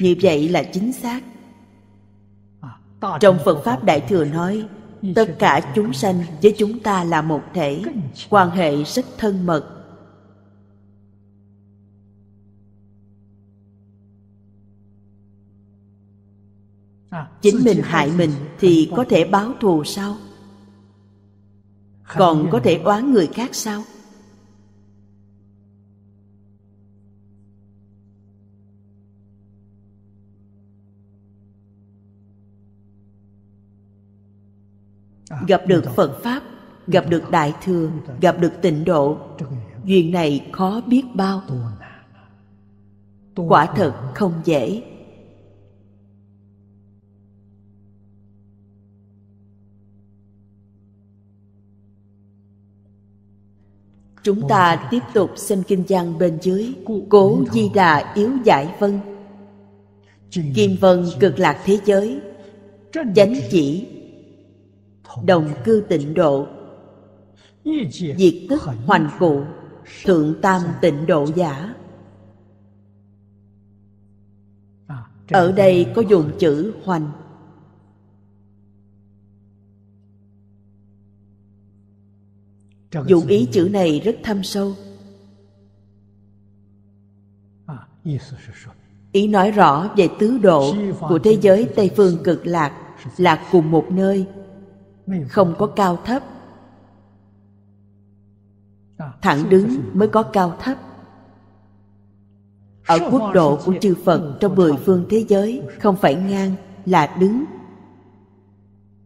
như vậy là chính xác à, trong phật pháp đại thừa nói tất cả chúng sanh với chúng ta là một thể quan hệ rất thân mật chính mình hại mình thì có thể báo thù sao còn có thể oán người khác sao gặp được phật pháp gặp được đại thừa gặp được tịnh độ duyên này khó biết bao quả thật không dễ chúng ta tiếp tục xem kinh văn bên dưới cố di đà yếu giải vân kim vân cực lạc thế giới chánh chỉ đồng cư tịnh độ diệt tức hoành cụ thượng tam tịnh độ giả ở đây có dùng chữ hoành dụng ý chữ này rất thâm sâu à, ý nói rõ về tứ độ của thế giới tây phương cực lạc là cùng một nơi không có cao thấp à, thẳng đứng mới có cao thấp ở quốc độ của chư phật trong mười phương thế giới không phải ngang là đứng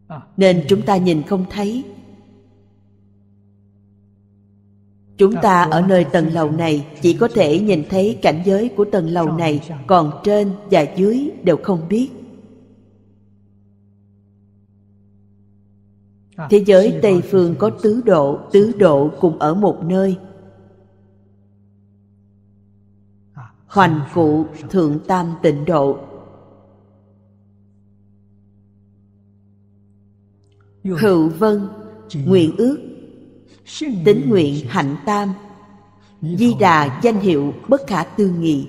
à, nên chúng ta nhìn không thấy Chúng ta ở nơi tầng lầu này chỉ có thể nhìn thấy cảnh giới của tầng lầu này, còn trên và dưới đều không biết. À, Thế giới Tây Phương có tứ độ, tứ độ cùng ở một nơi. À, Hoành cụ thượng tam tịnh độ Hữu vân, nguyện ước tính nguyện hạnh tam di đà danh hiệu bất khả tư nghị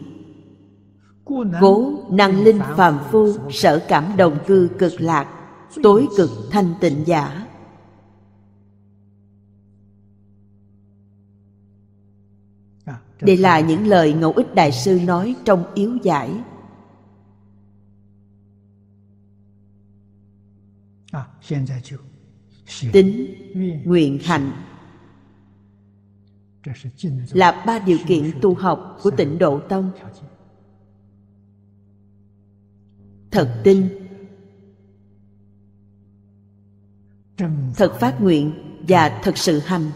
cố năng linh phàm phu sở cảm đồng cư cực lạc tối cực thanh tịnh giả đây là những lời ngẫu ích đại sư nói trong yếu giải à, tính nguyện hạnh là ba điều kiện tu học của tịnh độ tông thật tin thật phát nguyện và thật sự hành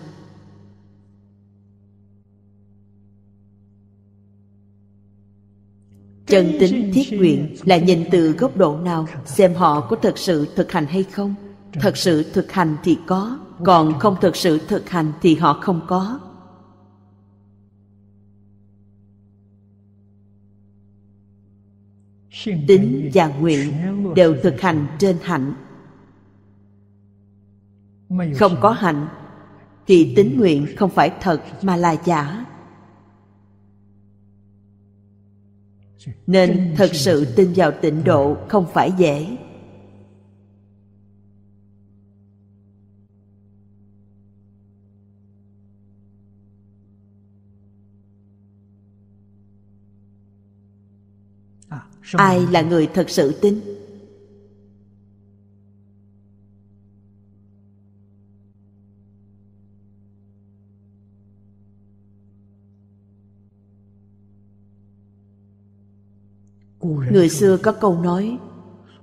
chân tính thiết nguyện là nhìn từ góc độ nào xem họ có thực sự thực hành hay không Thật sự thực hành thì có còn không thực sự thực hành thì họ không có tính và nguyện đều thực hành trên hạnh không có hạnh thì tính nguyện không phải thật mà là giả nên thật sự tin vào tịnh độ không phải dễ ai là người thật sự tin người xưa có câu nói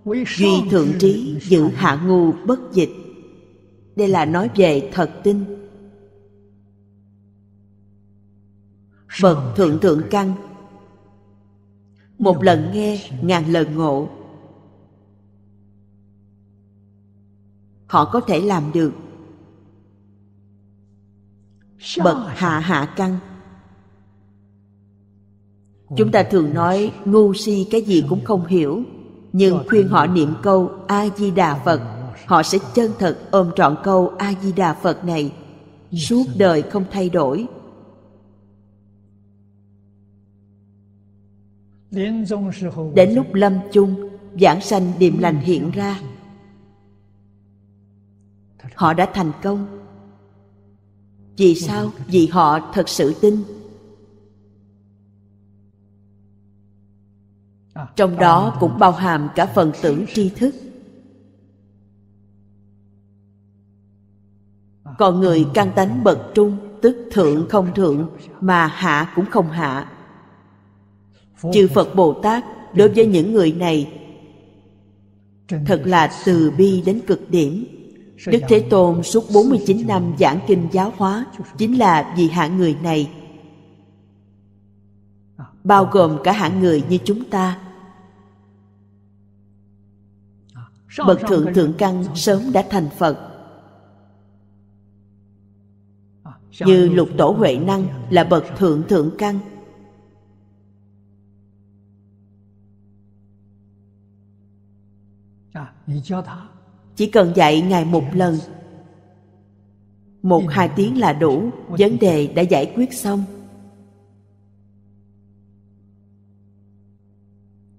duy thượng trí giữ hạ ngu bất dịch đây là nói về thật tin bậc thượng thượng căn một lần nghe ngàn lần ngộ họ có thể làm được bậc hạ hạ căn chúng ta thường nói ngu si cái gì cũng không hiểu nhưng khuyên họ niệm câu a di đà phật họ sẽ chân thật ôm trọn câu a di đà phật này suốt đời không thay đổi Đến lúc lâm chung, giảng sanh điềm lành hiện ra. Họ đã thành công. Vì sao? Vì họ thật sự tin. À, Trong đó cũng bao hàm cả phần tưởng tri thức. À, còn người căn tánh bậc trung tức thượng không thượng mà hạ cũng không hạ chư phật bồ tát đối với những người này thật là từ bi đến cực điểm đức thế tôn suốt 49 năm giảng kinh giáo hóa chính là vì hạng người này bao gồm cả hạng người như chúng ta bậc thượng thượng căn sớm đã thành phật như lục tổ huệ năng là bậc thượng thượng căn chỉ cần dạy ngài một lần một hai tiếng là đủ vấn đề đã giải quyết xong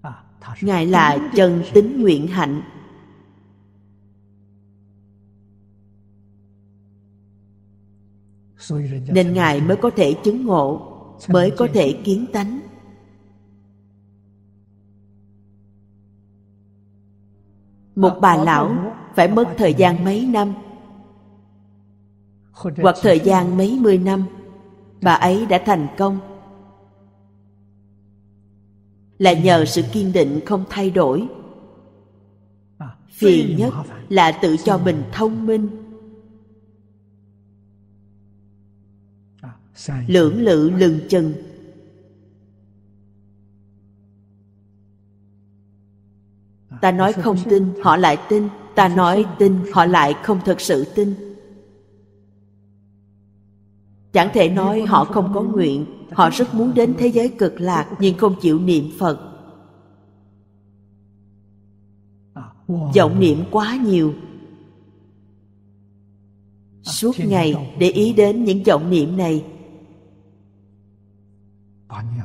à, ngài là chân tính nguyện hạnh nên ngài mới có thể chứng ngộ mới có thể kiến tánh một bà lão phải mất thời gian mấy năm hoặc thời gian mấy mươi năm bà ấy đã thành công là nhờ sự kiên định không thay đổi phiền nhất là tự cho mình thông minh lưỡng lự lừng chừng ta nói không tin họ lại tin ta nói tin họ lại không thật sự tin chẳng thể nói họ không có nguyện họ rất muốn đến thế giới cực lạc nhưng không chịu niệm phật vọng niệm quá nhiều suốt ngày để ý đến những vọng niệm này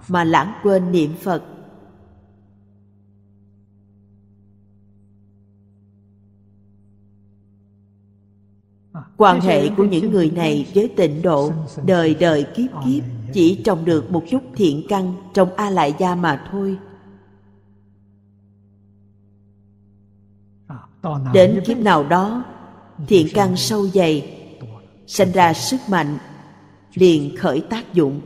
mà lãng quên niệm phật quan hệ của những người này với tịnh độ đời đời kiếp kiếp chỉ trồng được một chút thiện căn trong a lại gia mà thôi đến kiếp nào đó thiện căn sâu dày sinh ra sức mạnh liền khởi tác dụng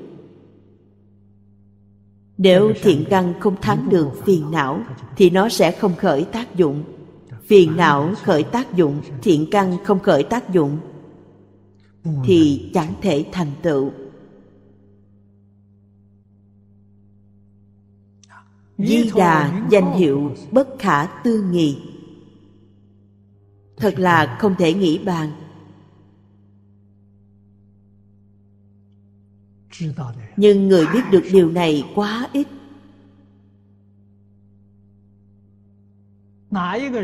nếu thiện căn không thắng được phiền não thì nó sẽ không khởi tác dụng phiền não khởi tác dụng thiện căn không khởi tác dụng thì chẳng thể thành tựu di đà danh hiệu bất khả tư nghị thật là không thể nghĩ bàn nhưng người biết được điều này quá ít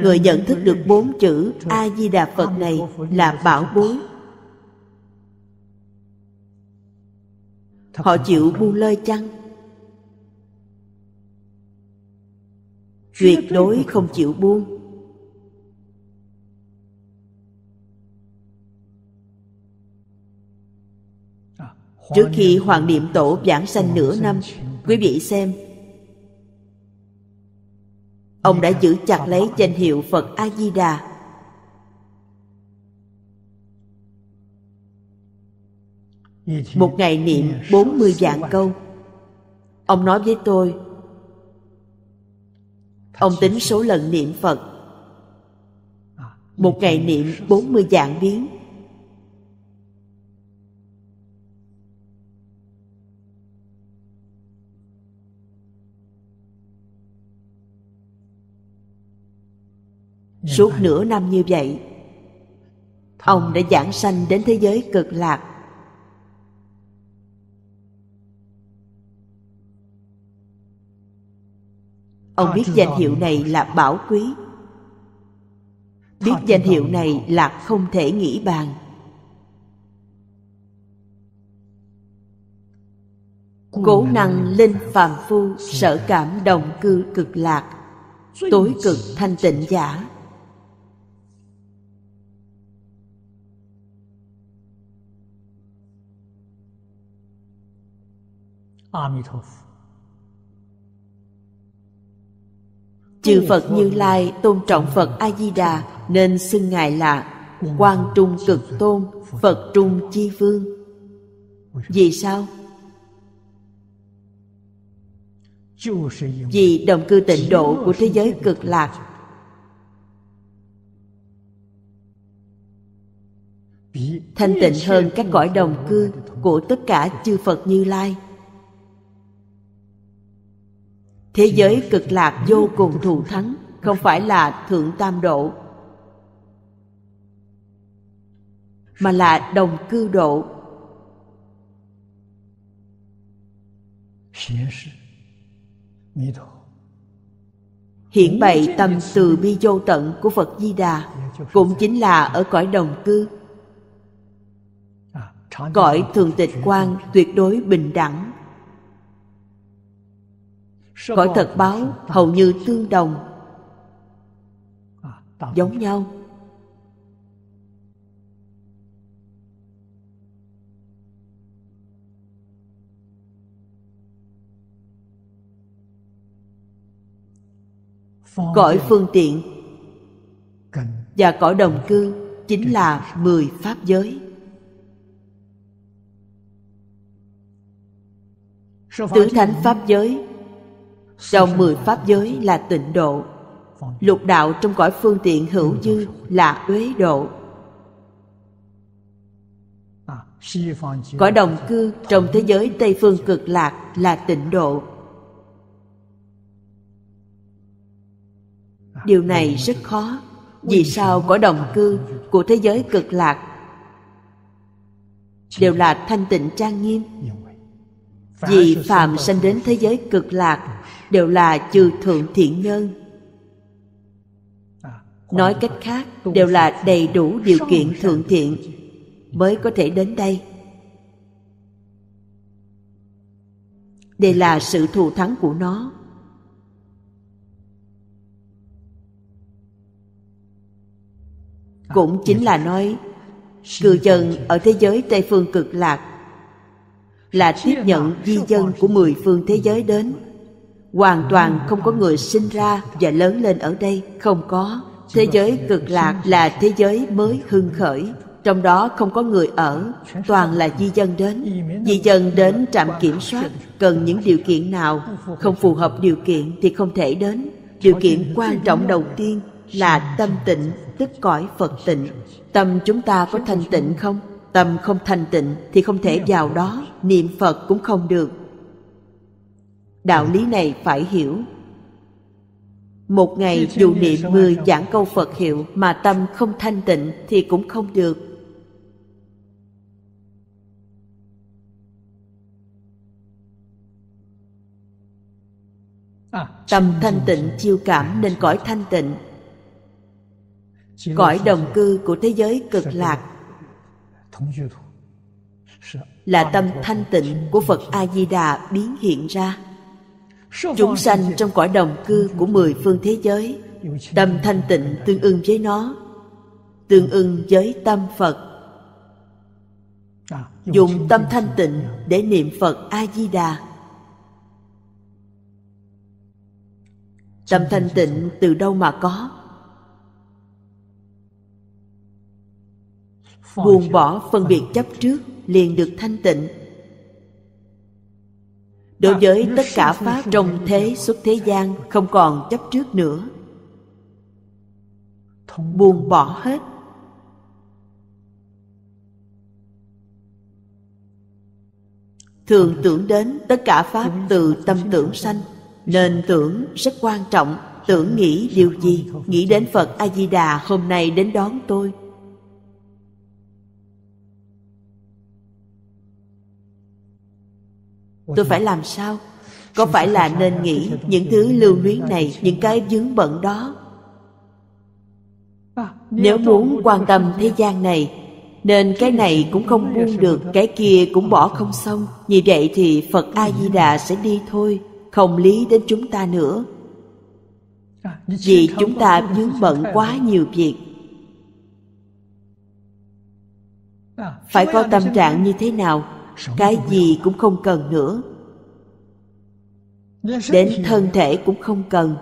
người nhận thức được bốn chữ a di đà phật này là bảo bối họ chịu buông lơi chăng tuyệt đối không chịu buông trước khi hoàng niệm tổ giảng sanh nửa năm quý vị xem ông đã giữ chặt lấy danh hiệu phật a di đà một ngày niệm 40 vạn câu ông nói với tôi ông tính số lần niệm phật một ngày niệm 40 dạng biến suốt nửa năm như vậy ông đã giảng sanh đến thế giới cực lạc ông biết danh hiệu này là bảo quý biết danh hiệu này là không thể nghĩ bàn cố năng linh phàm phu sở cảm đồng cư cực lạc tối cực thanh tịnh giả Chư Phật Như Lai tôn trọng Phật A-di-đà nên xưng Ngài là Quang Trung Cực Tôn, Phật Trung Chi Vương. Vì sao? Vì đồng cư tịnh độ của thế giới cực lạc thanh tịnh hơn các cõi đồng cư của tất cả chư Phật Như Lai. thế giới cực lạc vô cùng thù thắng không phải là thượng tam độ mà là đồng cư độ hiển bày tầm từ bi vô tận của phật di đà cũng chính là ở cõi đồng cư cõi thường tịch quan tuyệt đối bình đẳng cõi thật báo hầu như tương đồng à, giống nhau cõi phương tiện và cõi đồng cư chính là mười pháp giới tứ thánh pháp giới sau mười pháp giới là tịnh độ Lục đạo trong cõi phương tiện hữu dư là uế độ Cõi đồng cư trong thế giới Tây Phương cực lạc là tịnh độ Điều này rất khó Vì sao cõi đồng cư của thế giới cực lạc Đều là thanh tịnh trang nghiêm Vì phạm sanh đến thế giới cực lạc đều là chư thượng thiện nhân nói cách khác đều là đầy đủ điều kiện thượng thiện mới có thể đến đây đây là sự thù thắng của nó cũng chính là nói cư dân ở thế giới tây phương cực lạc là tiếp nhận di dân của mười phương thế giới đến hoàn toàn không có người sinh ra và lớn lên ở đây không có thế giới cực lạc là thế giới mới hưng khởi trong đó không có người ở toàn là di dân đến di dân đến trạm kiểm soát cần những điều kiện nào không phù hợp điều kiện thì không thể đến điều kiện quan trọng đầu tiên là tâm tịnh tức cõi phật tịnh tâm chúng ta có thanh tịnh không tâm không thanh tịnh thì không thể vào đó niệm phật cũng không được đạo lý này phải hiểu một ngày dù niệm 10 giảng câu Phật hiệu mà tâm không thanh tịnh thì cũng không được. Tâm thanh tịnh chiêu cảm nên cõi thanh tịnh. Cõi đồng cư của thế giới cực lạc là tâm thanh tịnh của Phật A Di Đà biến hiện ra chúng sanh trong quả đồng cư của mười phương thế giới tâm thanh tịnh tương ưng với nó tương ưng với tâm phật dùng tâm thanh tịnh để niệm phật a di đà tâm thanh tịnh từ đâu mà có buông bỏ phân biệt chấp trước liền được thanh tịnh đối với vâng. tất cả pháp trong thế xuất thế gian không còn chấp trước nữa buông bỏ hết thường tưởng đến tất cả pháp từ tâm tưởng sanh nên tưởng rất quan trọng tưởng nghĩ điều gì nghĩ đến phật a di đà hôm nay đến đón tôi tôi phải làm sao có phải là nên nghĩ những thứ lưu luyến này những cái vướng bận đó à, à, nếu muốn quan tâm thế gian này nên cái này cũng không buông được cái kia cũng bỏ không xong như vậy thì phật à. a di đà sẽ đi thôi không lý đến chúng ta nữa vì chúng ta vướng bận quá nhiều việc phải có tâm trạng như thế nào cái gì cũng không cần nữa đến thân thể cũng không cần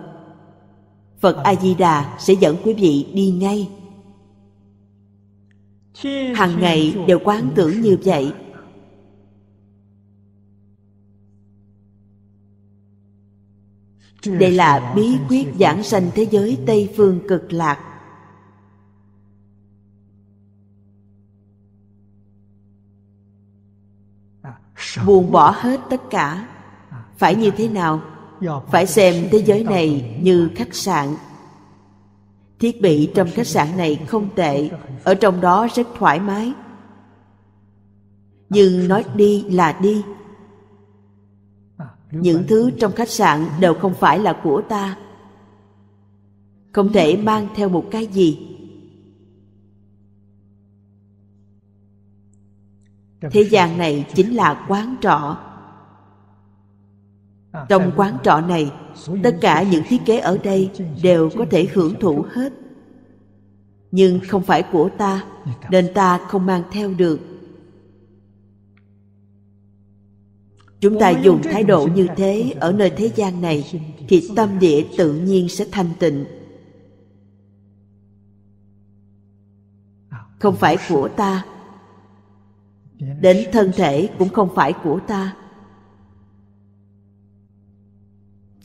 phật a di đà sẽ dẫn quý vị đi ngay hàng ngày đều quán tưởng như vậy đây là bí quyết giảng sanh thế giới tây phương cực lạc buông bỏ hết tất cả phải như thế nào phải xem thế giới này như khách sạn thiết bị trong khách sạn này không tệ ở trong đó rất thoải mái nhưng nói đi là đi những thứ trong khách sạn đều không phải là của ta không thể mang theo một cái gì thế gian này chính là quán trọ trong quán trọ này tất cả những thiết kế ở đây đều có thể hưởng thụ hết nhưng không phải của ta nên ta không mang theo được chúng ta dùng thái độ như thế ở nơi thế gian này thì tâm địa tự nhiên sẽ thanh tịnh không phải của ta đến thân thể cũng không phải của ta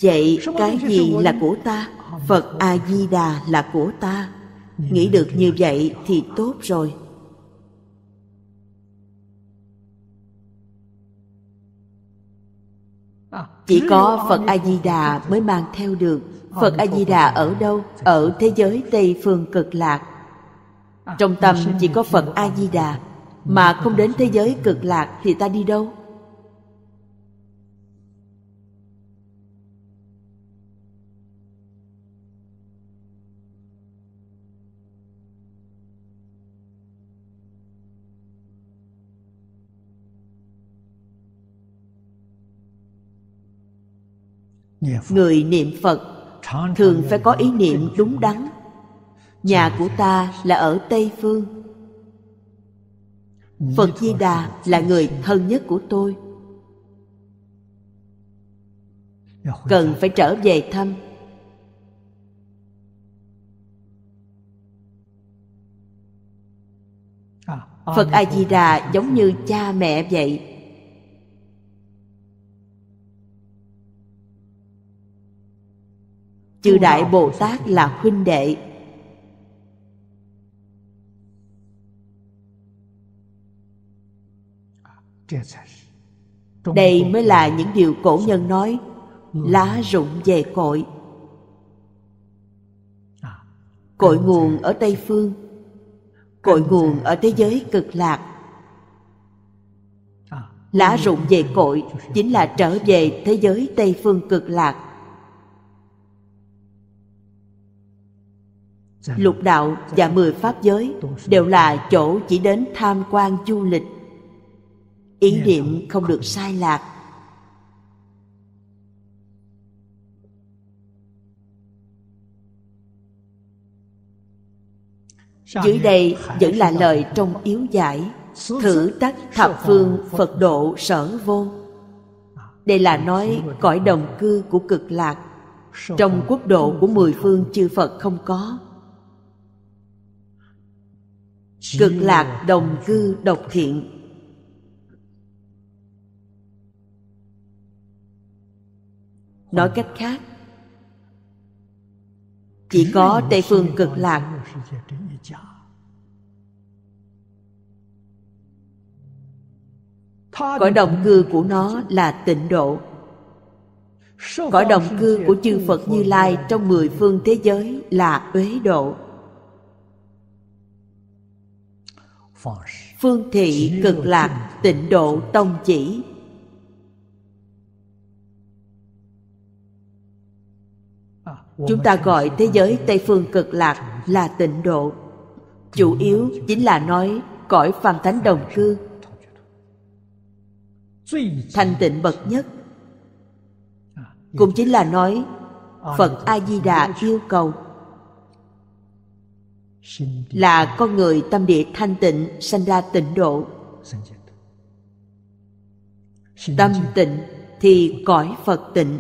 vậy cái gì là của ta phật a di đà là của ta nghĩ được như vậy thì tốt rồi à, chỉ có phật a di đà mới mang theo được phật a di đà ở đâu ở thế giới tây phương cực lạc à, trong tâm chỉ có phật a di đà mà không đến thế giới cực lạc thì ta đi đâu người niệm phật thường phải có ý niệm đúng đắn nhà của ta là ở tây phương phật di đà là người thân nhất của tôi dạ, cần dạ. phải trở về thăm à, phật a di đà giống như cha mẹ vậy chư đại bồ tát là huynh đệ đây mới là những điều cổ nhân nói lá rụng về cội à, cội nguồn ở tây phương cội nguồn ở thế giới cực lạc à, lá rụng về cội chính là trở về thế giới tây phương cực lạc dạ. lục đạo và dạ. mười pháp giới đều là chỗ chỉ đến tham quan du lịch ý niệm không được sai lạc dưới đây vẫn là lời trong yếu giải thử tắc thập phương phật độ sở vô à, đây là nói cõi đồng cư của cực lạc trong quốc độ của mười phương chư phật không có cực lạc đồng cư độc thiện nói cách khác chỉ có tây phương cực lạc cõi đồng cư của nó là tịnh độ cõi đồng cư của chư phật như lai trong mười phương thế giới là uế độ phương thị cực lạc tịnh độ tông chỉ chúng ta gọi thế giới tây phương cực lạc là tịnh độ chủ yếu chính là nói cõi phàm thánh đồng cư thanh tịnh bậc nhất cũng chính là nói phật a di đà yêu cầu là con người tâm địa thanh tịnh sanh ra tịnh độ tâm tịnh thì cõi phật tịnh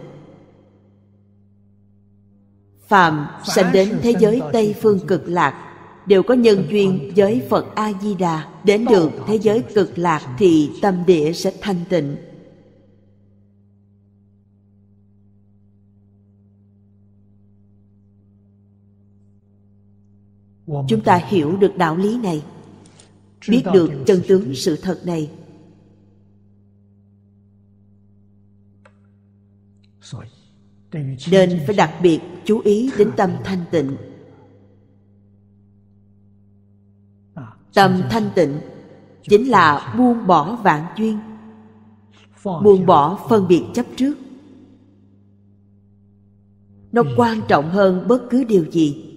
Phàm sanh đến thế giới tây phương cực lạc đều có nhân duyên với phật a di đà đến được thế giới cực lạc thì tâm địa sẽ thanh tịnh chúng ta hiểu được đạo lý này biết được chân tướng sự thật này nên phải đặc biệt chú ý đến tâm thanh tịnh à, tâm thanh tịnh chính là buông bỏ vạn duyên buông bỏ phân biệt chấp trước nó ừ. quan trọng hơn bất cứ điều gì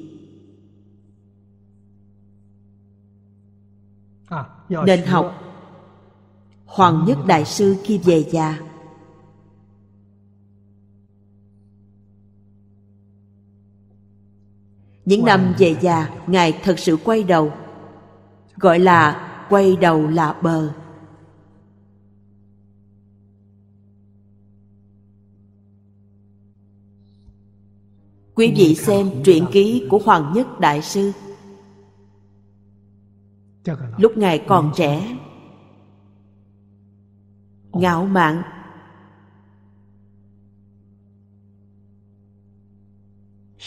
à, nên học hoàng nhất ừ. đại sư khi về già những năm về già ngài thật sự quay đầu gọi là quay đầu là bờ quý vị xem truyện ký của hoàng nhất đại sư lúc ngài còn trẻ ngạo mạn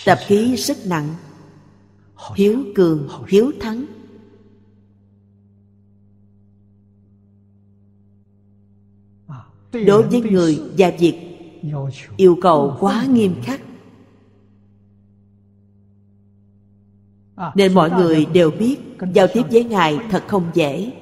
tập khí rất nặng hiếu cường hiếu thắng à, đối với người và việc yêu cầu quá nghiêm khắc à, nên mọi người đều biết giao tiếp với ngài thật không dễ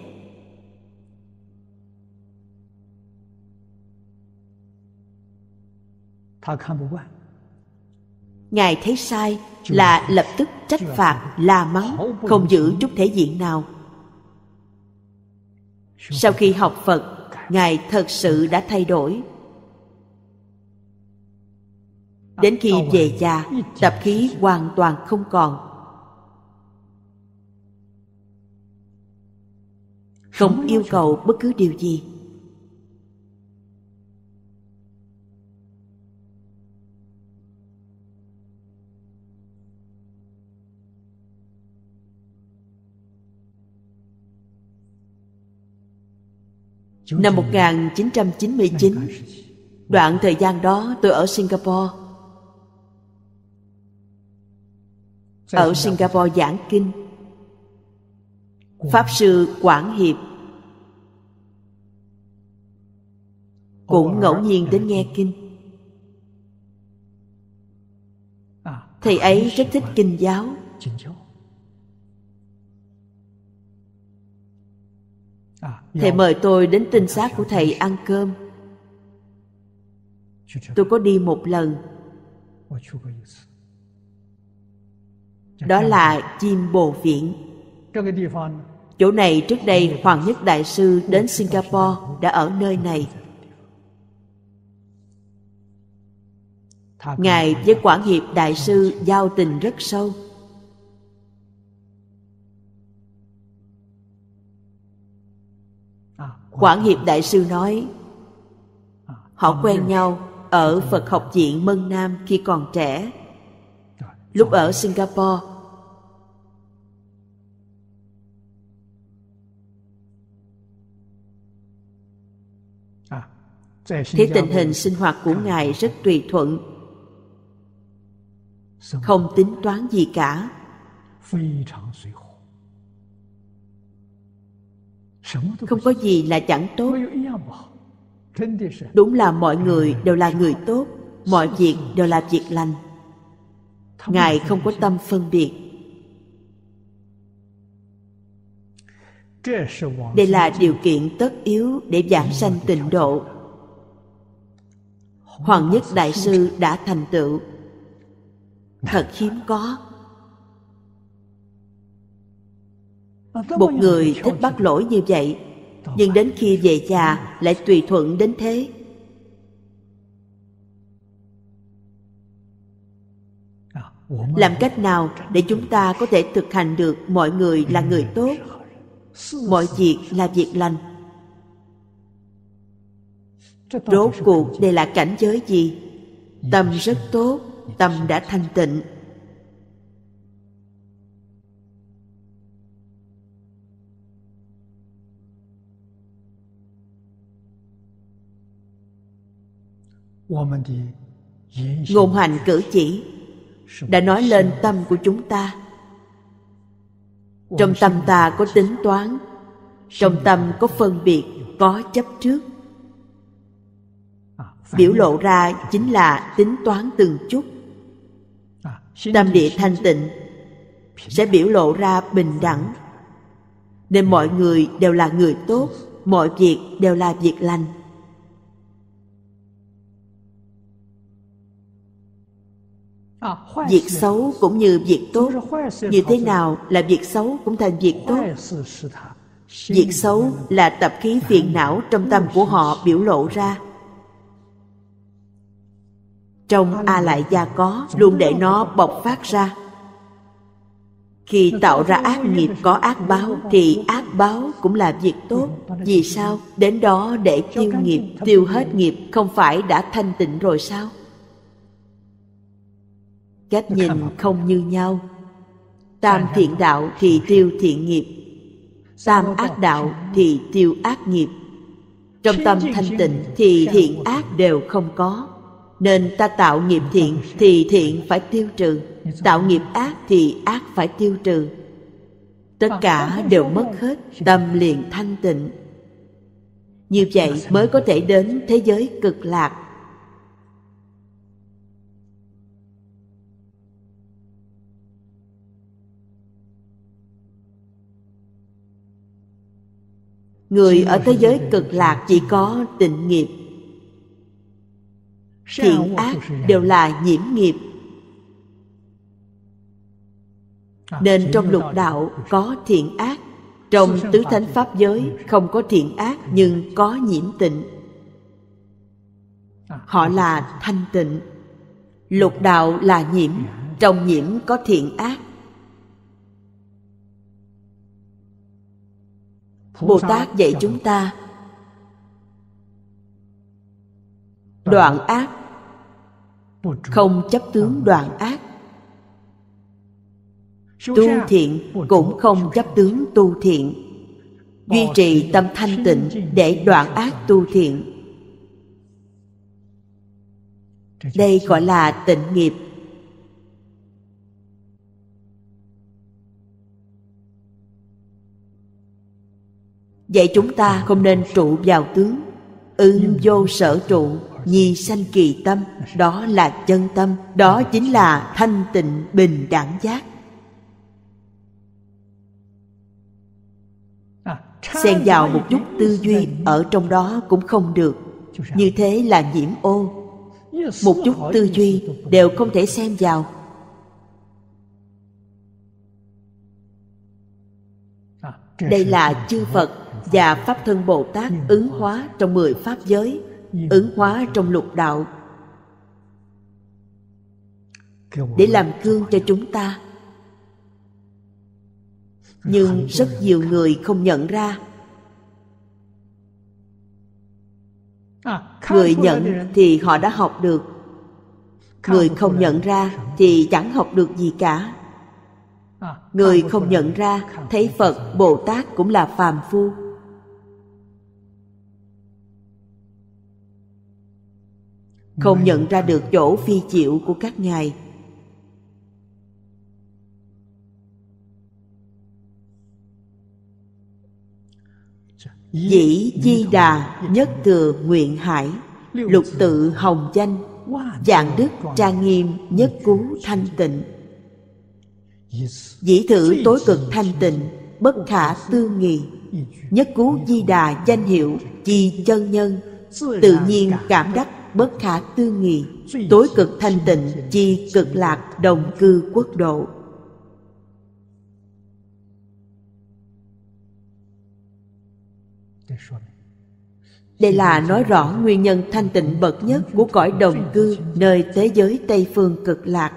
Ngài thấy sai là lập tức trách phạt, la mắng, không giữ chút thể diện nào. Sau khi học Phật, Ngài thật sự đã thay đổi. Đến khi về già, tập khí hoàn toàn không còn. Không yêu cầu bất cứ điều gì. Năm 1999, đoạn thời gian đó tôi ở Singapore. Ở Singapore giảng kinh. Pháp sư Quảng Hiệp cũng ngẫu nhiên đến nghe kinh. Thầy ấy rất thích kinh giáo thầy mời tôi đến tinh sát của thầy ăn cơm tôi có đi một lần đó là chim bồ viện chỗ này trước đây hoàng nhất đại sư đến singapore đã ở nơi này ngài với quản hiệp đại sư giao tình rất sâu Quảng Hiệp Đại Sư nói Họ quen nhau ở Phật học viện Mân Nam khi còn trẻ Lúc ở Singapore à, Thế tình hình sinh hoạt của Ngài rất tùy thuận Không tính toán gì cả không có gì là chẳng tốt đúng là mọi người đều là người tốt mọi việc đều là việc lành ngài không có tâm phân biệt đây là điều kiện tất yếu để giảm sanh tịnh độ hoàng nhất đại sư đã thành tựu thật hiếm có một người thích bắt lỗi như vậy nhưng đến khi về già lại tùy thuận đến thế làm cách nào để chúng ta có thể thực hành được mọi người là người tốt mọi việc là việc lành rốt cuộc đây là cảnh giới gì tâm rất tốt tâm đã thanh tịnh ngôn hành cử chỉ đã nói lên tâm của chúng ta trong tâm ta có tính toán trong tâm có phân biệt có chấp trước à, biểu lộ ra chính là tính toán từng chút à, tâm địa thanh tịnh sẽ biểu lộ ra bình đẳng nên mọi người đều là người tốt mọi việc đều là việc lành việc xấu cũng như việc tốt như thế nào là việc xấu cũng thành việc tốt việc xấu là tập khí phiền não trong tâm của họ biểu lộ ra trong a lại gia có luôn để nó bộc phát ra khi tạo ra ác nghiệp có ác báo thì ác báo cũng là việc tốt vì sao đến đó để tiêu nghiệp tiêu hết nghiệp không phải đã thanh tịnh rồi sao cách nhìn không như nhau tam thiện đạo thì tiêu thiện nghiệp tam ác đạo thì tiêu ác nghiệp trong tâm thanh tịnh thì thiện ác đều không có nên ta tạo nghiệp thiện thì thiện phải tiêu trừ tạo nghiệp ác thì ác phải tiêu trừ tất vâng, cả đều mất hết tâm liền thanh tịnh như vậy mới có thể đến thế giới cực lạc người ở thế giới cực lạc chỉ có tịnh nghiệp thiện ác đều là nhiễm nghiệp à, nên trong lục đạo có thiện ác trong tứ thánh pháp giới không có thiện ác nhưng có nhiễm tịnh à, họ là thanh tịnh lục đạo là nhiễm dạ. trong nhiễm có thiện ác Bồ Tát dạy chúng ta Đoạn ác Không chấp tướng đoạn ác Tu thiện cũng không chấp tướng tu thiện Duy trì tâm thanh tịnh để đoạn ác tu thiện Đây gọi là tịnh nghiệp Vậy chúng ta không nên trụ vào tướng Ưng ừ, vô sở trụ Nhi sanh kỳ tâm Đó là chân tâm Đó chính là thanh tịnh bình đẳng giác Xen vào một chút tư duy Ở trong đó cũng không được Như thế là nhiễm ô Một chút tư duy đều không thể xem vào đây là chư phật và Pháp thân Bồ Tát ứng hóa trong mười Pháp giới, ứng hóa trong lục đạo. Để làm gương cho chúng ta. Nhưng rất nhiều người không nhận ra. Người nhận thì họ đã học được. Người không nhận ra thì chẳng học được gì cả người không nhận ra thấy phật bồ tát cũng là phàm phu không nhận ra được chỗ phi chịu của các ngài dĩ di đà nhất thừa nguyện hải lục tự hồng danh dạng đức trang nghiêm nhất cú thanh tịnh dĩ thử tối cực thanh tịnh bất khả tư nghị nhất cú di đà danh hiệu chi chân nhân tự nhiên cảm đắc bất khả tư nghị tối cực thanh tịnh chi cực lạc đồng cư quốc độ đây là nói rõ nguyên nhân thanh tịnh bậc nhất của cõi đồng cư nơi thế giới tây phương cực lạc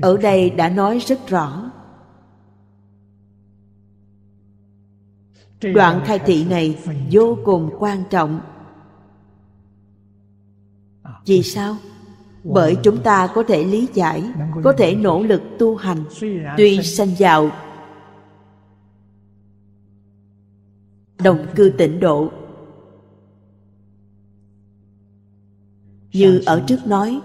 ở đây đã nói rất rõ đoạn khai thị này vô cùng quan trọng vì sao bởi chúng ta có thể lý giải có thể nỗ lực tu hành tuy sanh vào đồng cư tịnh độ như ở trước nói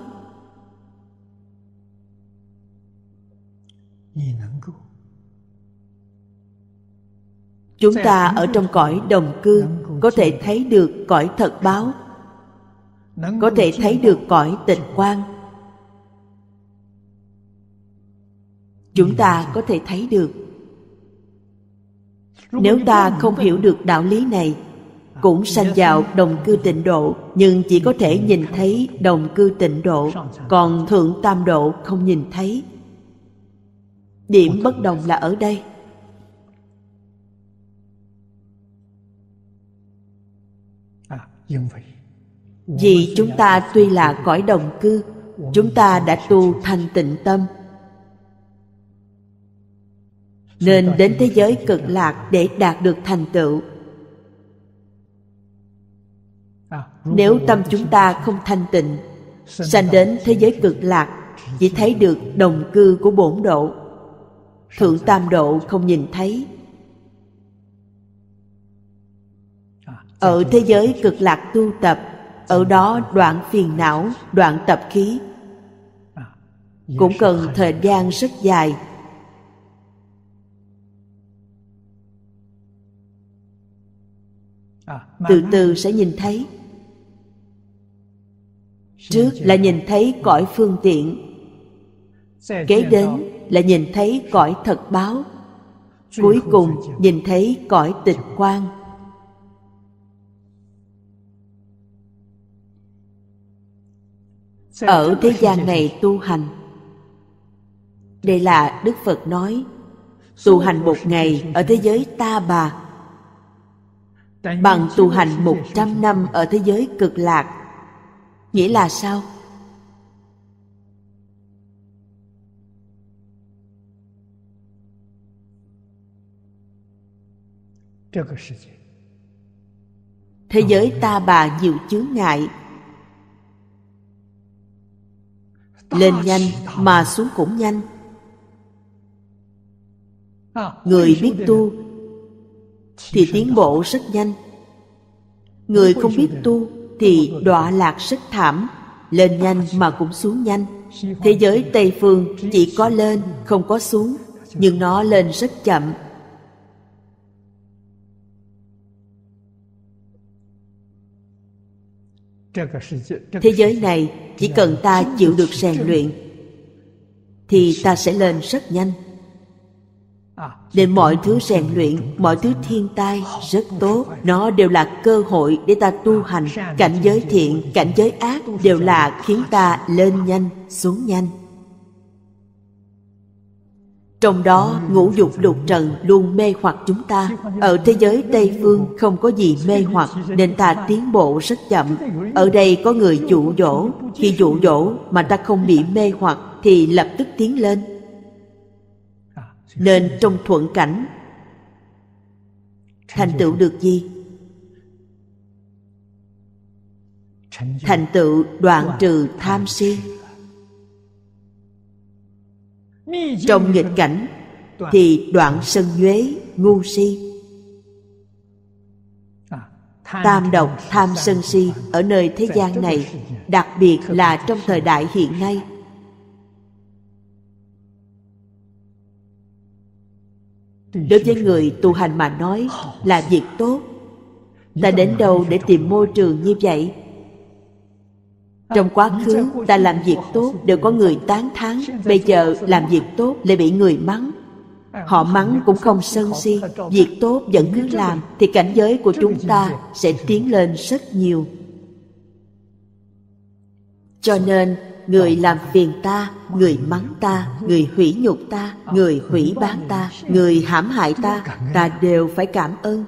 chúng ta ở trong cõi đồng cư có thể thấy được cõi thật báo có thể thấy được cõi tịnh quan chúng ta có thể thấy được nếu ta không hiểu được đạo lý này à, cũng sanh vào đồng cư tịnh độ nhưng chỉ có thể nhìn thấy đồng cư tịnh độ còn thượng tam độ không nhìn thấy điểm bất đồng là ở đây Vì chúng ta tuy là cõi đồng cư Chúng ta đã tu thành tịnh tâm Nên đến thế giới cực lạc để đạt được thành tựu à, Nếu tâm chúng ta không thanh tịnh Sanh đến thế giới cực lạc Chỉ thấy được đồng cư của bổn độ Thượng tam độ không nhìn thấy ở dạ, thế giới cực lạc tu tập ở dạ. đó đoạn phiền não đoạn tập khí à, cũng cần thời gian rất dài à, từ từ sẽ nhìn thấy trước là nhìn thấy cõi phương tiện kế đến là nhìn thấy cõi thật báo cuối cùng nhìn thấy cõi tịch quang ở thế gian này tu hành đây là đức phật nói tu hành một ngày ở thế giới ta bà bằng tu hành một trăm năm ở thế giới cực lạc nghĩa là sao thế giới ta bà nhiều chướng ngại lên nhanh mà xuống cũng nhanh người biết tu thì tiến bộ rất nhanh người không biết tu thì đọa lạc rất thảm lên nhanh mà cũng xuống nhanh thế giới tây phương chỉ có lên không có xuống nhưng nó lên rất chậm thế giới này chỉ cần ta chịu được rèn luyện thì ta sẽ lên rất nhanh à, nên mọi thứ rèn luyện mọi thứ thiên tai rất tốt nó đều là cơ hội để ta tu à, hành cảnh giới thiện cảnh giới ác đều là khiến ta lên nhanh xuống nhanh trong đó ngũ dục lục trần luôn mê hoặc chúng ta ở thế giới tây phương không có gì mê hoặc nên ta tiến bộ rất chậm ở đây có người dụ dỗ khi dụ dỗ mà ta không bị mê hoặc thì lập tức tiến lên nên trong thuận cảnh thành tựu được gì thành tựu đoạn trừ tham si trong nghịch cảnh thì đoạn sân nhuế ngu si tam độc tham sân si ở nơi thế gian này đặc biệt là trong thời đại hiện nay đối với người tu hành mà nói là việc tốt ta đến đâu để tìm môi trường như vậy trong quá khứ ta làm việc tốt đều có người tán thán bây giờ làm việc tốt lại bị người mắng họ mắng cũng không sân si việc tốt vẫn cứ làm thì cảnh giới của chúng ta sẽ tiến lên rất nhiều cho nên người làm phiền ta người mắng ta người hủy nhục ta người hủy bán ta người hãm hại ta ta đều phải cảm ơn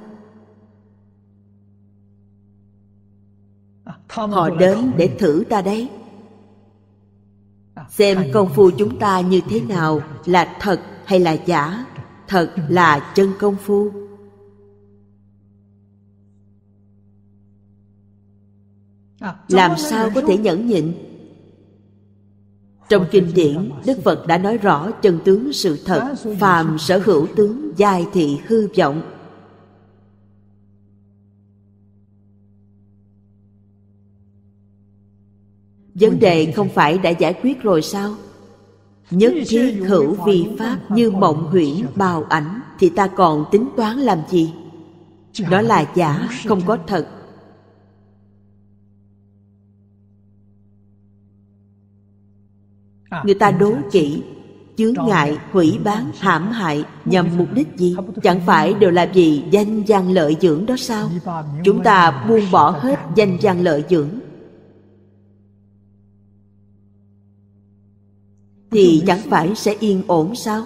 họ đến để thử ta đấy à, xem công phu chúng ta như thế nào là thật hay là giả thật ừ. là chân công phu à, làm sao có thể nhẫn nhịn trong kinh điển đức phật đã nói rõ chân tướng sự thật phàm sở hữu tướng giai thị hư vọng vấn đề không phải đã giải quyết rồi sao nhất thiết hữu vi pháp như mộng huyễn bào ảnh thì ta còn tính toán làm gì đó là giả không có thật người ta đố kỵ chướng ngại hủy bán hãm hại nhằm mục đích gì chẳng phải đều là vì danh gian lợi dưỡng đó sao chúng ta buông bỏ hết danh gian lợi dưỡng thì chẳng phải sẽ yên ổn sao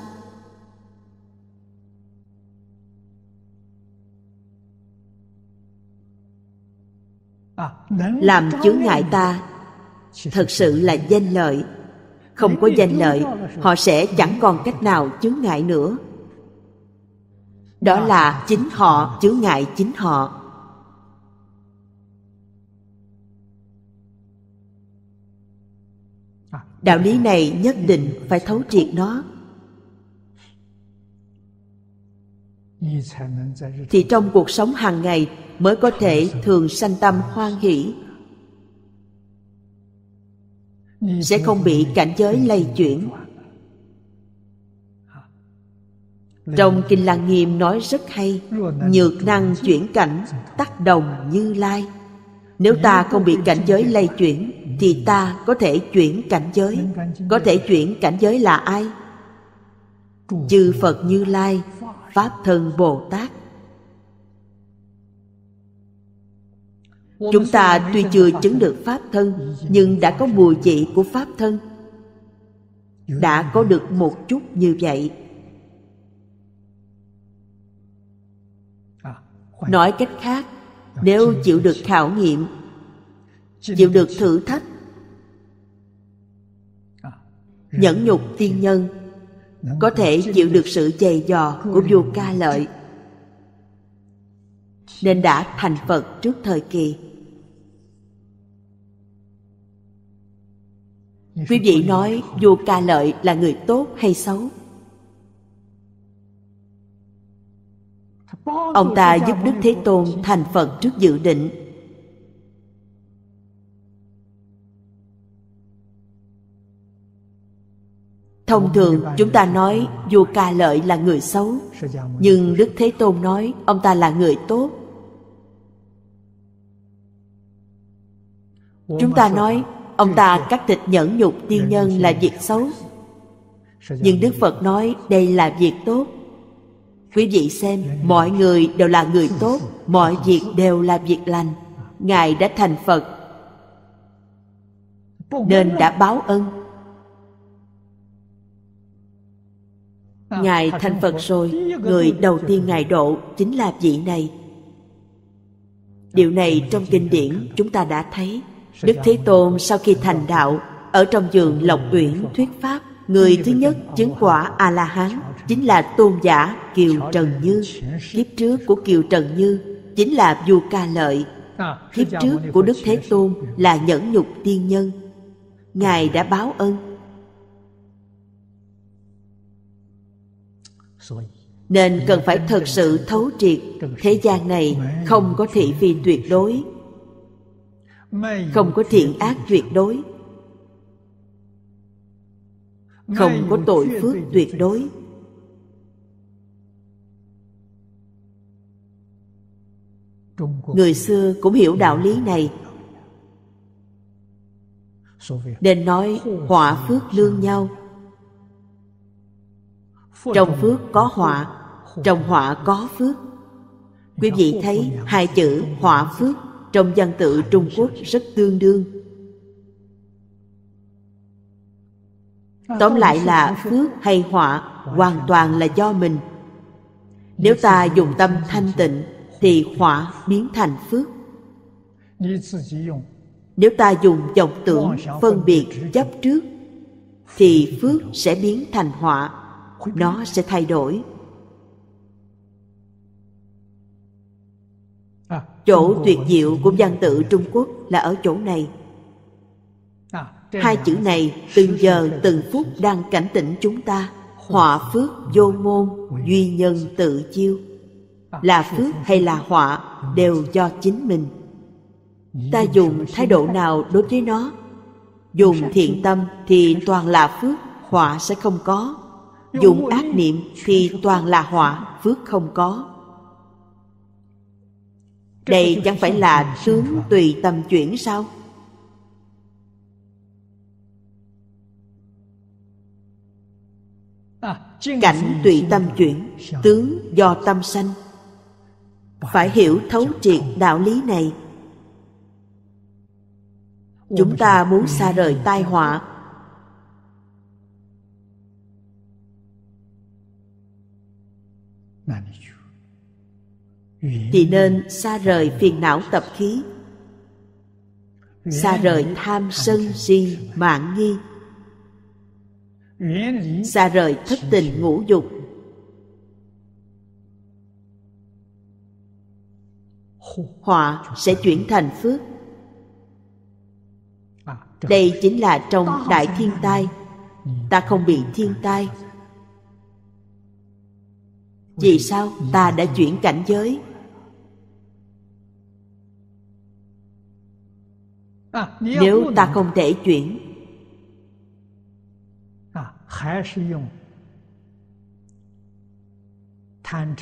làm chướng ngại ta thật sự là danh lợi không có danh lợi họ sẽ chẳng còn cách nào chướng ngại nữa đó là chính họ chướng ngại chính họ đạo lý này nhất định phải thấu triệt nó thì trong cuộc sống hàng ngày mới có thể thường sanh tâm hoan hỷ sẽ không bị cảnh giới lay chuyển trong kinh lăng nghiêm nói rất hay nhược năng chuyển cảnh tác đồng như lai like nếu ta không bị cảnh giới lay chuyển thì ta có thể chuyển cảnh giới có thể chuyển cảnh giới là ai chư phật như lai pháp thân bồ tát chúng ta tuy chưa chứng được pháp thân nhưng đã có mùi vị của pháp thân đã có được một chút như vậy nói cách khác nếu chịu được khảo nghiệm chịu được thử thách nhẫn nhục tiên nhân có thể chịu được sự dày dò của vua ca lợi nên đã thành phật trước thời kỳ quý vị nói vua ca lợi là người tốt hay xấu ông ta giúp đức thế tôn thành phật trước dự định thông thường chúng ta nói vua ca lợi là người xấu nhưng đức thế tôn nói ông ta là người tốt chúng ta nói ông ta cắt thịt nhẫn nhục tiên nhân là việc xấu nhưng đức phật nói đây là việc tốt Quý vị xem, mọi người đều là người tốt, mọi việc đều là việc lành. Ngài đã thành Phật, nên đã báo ân. Ngài thành Phật rồi, người đầu tiên Ngài độ chính là vị này. Điều này trong kinh điển chúng ta đã thấy. Đức Thế Tôn sau khi thành đạo, ở trong giường Lộc Uyển thuyết Pháp, người thứ nhất chứng quả A-la-hán chính là tôn giả kiều trần như kiếp trước của kiều trần như chính là vua ca lợi kiếp trước của đức thế tôn là nhẫn nhục tiên nhân ngài đã báo ân nên cần phải thật sự thấu triệt thế gian này không có thị phi tuyệt đối không có thiện ác tuyệt đối không có tội phước tuyệt đối người xưa cũng hiểu đạo lý này nên nói họa phước lương nhau trong phước có họa trong họa có phước quý vị thấy hai chữ họa phước trong văn tự trung quốc rất tương đương à, tóm lại là phước hay họa hoàn toàn là do mình nếu ta dùng tâm thanh tịnh thì họa biến thành phước nếu ta dùng vọng tưởng phân biệt chấp trước thì phước sẽ biến thành họa nó sẽ thay đổi chỗ tuyệt diệu của văn tự trung quốc là ở chỗ này hai chữ này từng giờ từng phút đang cảnh tỉnh chúng ta họa phước vô môn duy nhân tự chiêu là phước hay là họa đều do chính mình ta dùng thái độ nào đối với nó dùng thiện tâm thì toàn là phước họa sẽ không có dùng ác niệm thì toàn là họa phước không có đây chẳng phải là tướng tùy tâm chuyển sao cảnh tùy tâm chuyển tướng do tâm sanh phải hiểu thấu triệt đạo lý này chúng ta muốn xa rời tai họa thì nên xa rời phiền não tập khí xa rời tham sân si mạng nghi xa rời thất tình ngũ dục họa sẽ chuyển thành phước đây chính là trong đại thiên tai ta không bị thiên tai vì sao ta đã chuyển cảnh giới nếu ta không thể chuyển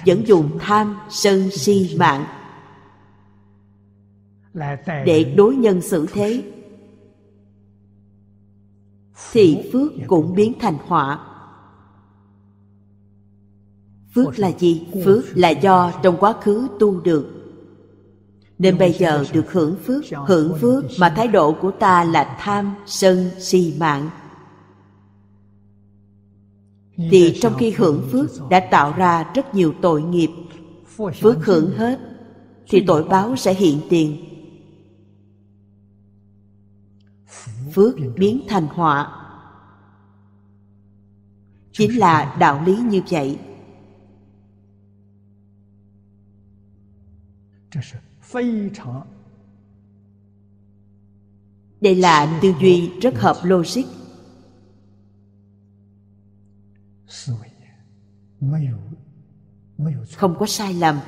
vẫn dùng tham sân si mạng để đối nhân xử thế thì phước cũng biến thành họa phước là gì phước là do trong quá khứ tu được nên bây giờ được hưởng phước hưởng phước mà thái độ của ta là tham sân si mạng thì trong khi hưởng phước đã tạo ra rất nhiều tội nghiệp phước hưởng hết thì tội báo sẽ hiện tiền phước biến thành họa chính là đạo lý như vậy đây là tư duy rất hợp logic không có sai lầm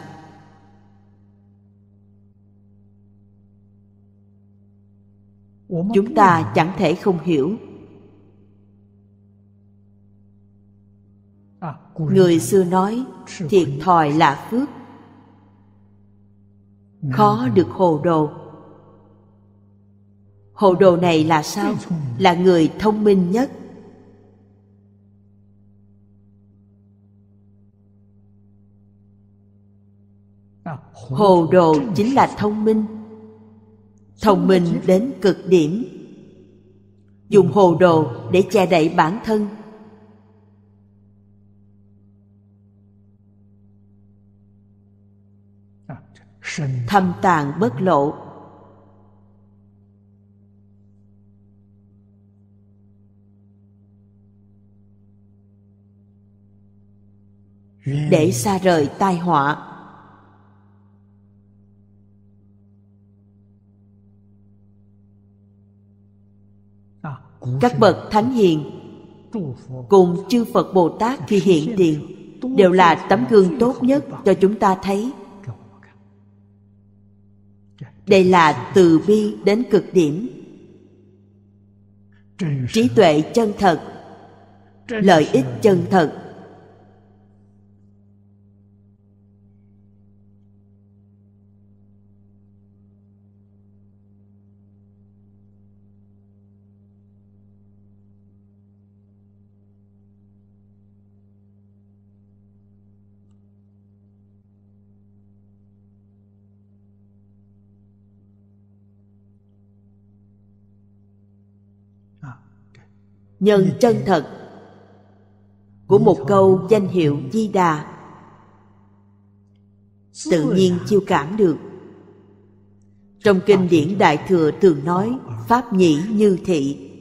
chúng ta chẳng thể không hiểu à, người xưa nói thiệt thòi là phước khó được hồ đồ hồ đồ này là sao là người thông minh nhất à, hồ đồ chính là thông minh thông minh đến cực điểm dùng hồ đồ để che đậy bản thân thâm tàng bất lộ để xa rời tai họa các bậc thánh hiền cùng chư phật bồ tát khi hiện tiền đều là tấm gương tốt nhất cho chúng ta thấy đây là từ bi đến cực điểm trí tuệ chân thật lợi ích chân thật nhân chân thật của một câu danh hiệu di đà tự nhiên chiêu cảm được trong kinh điển đại thừa thường nói pháp nhĩ như thị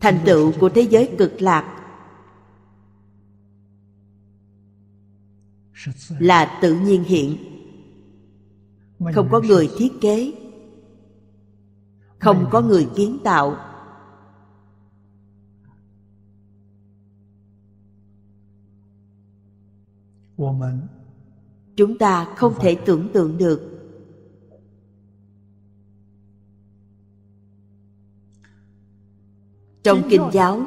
thành tựu của thế giới cực lạc là tự nhiên hiện không có người thiết kế không có người kiến tạo chúng ta không thể tưởng tượng được trong kinh giáo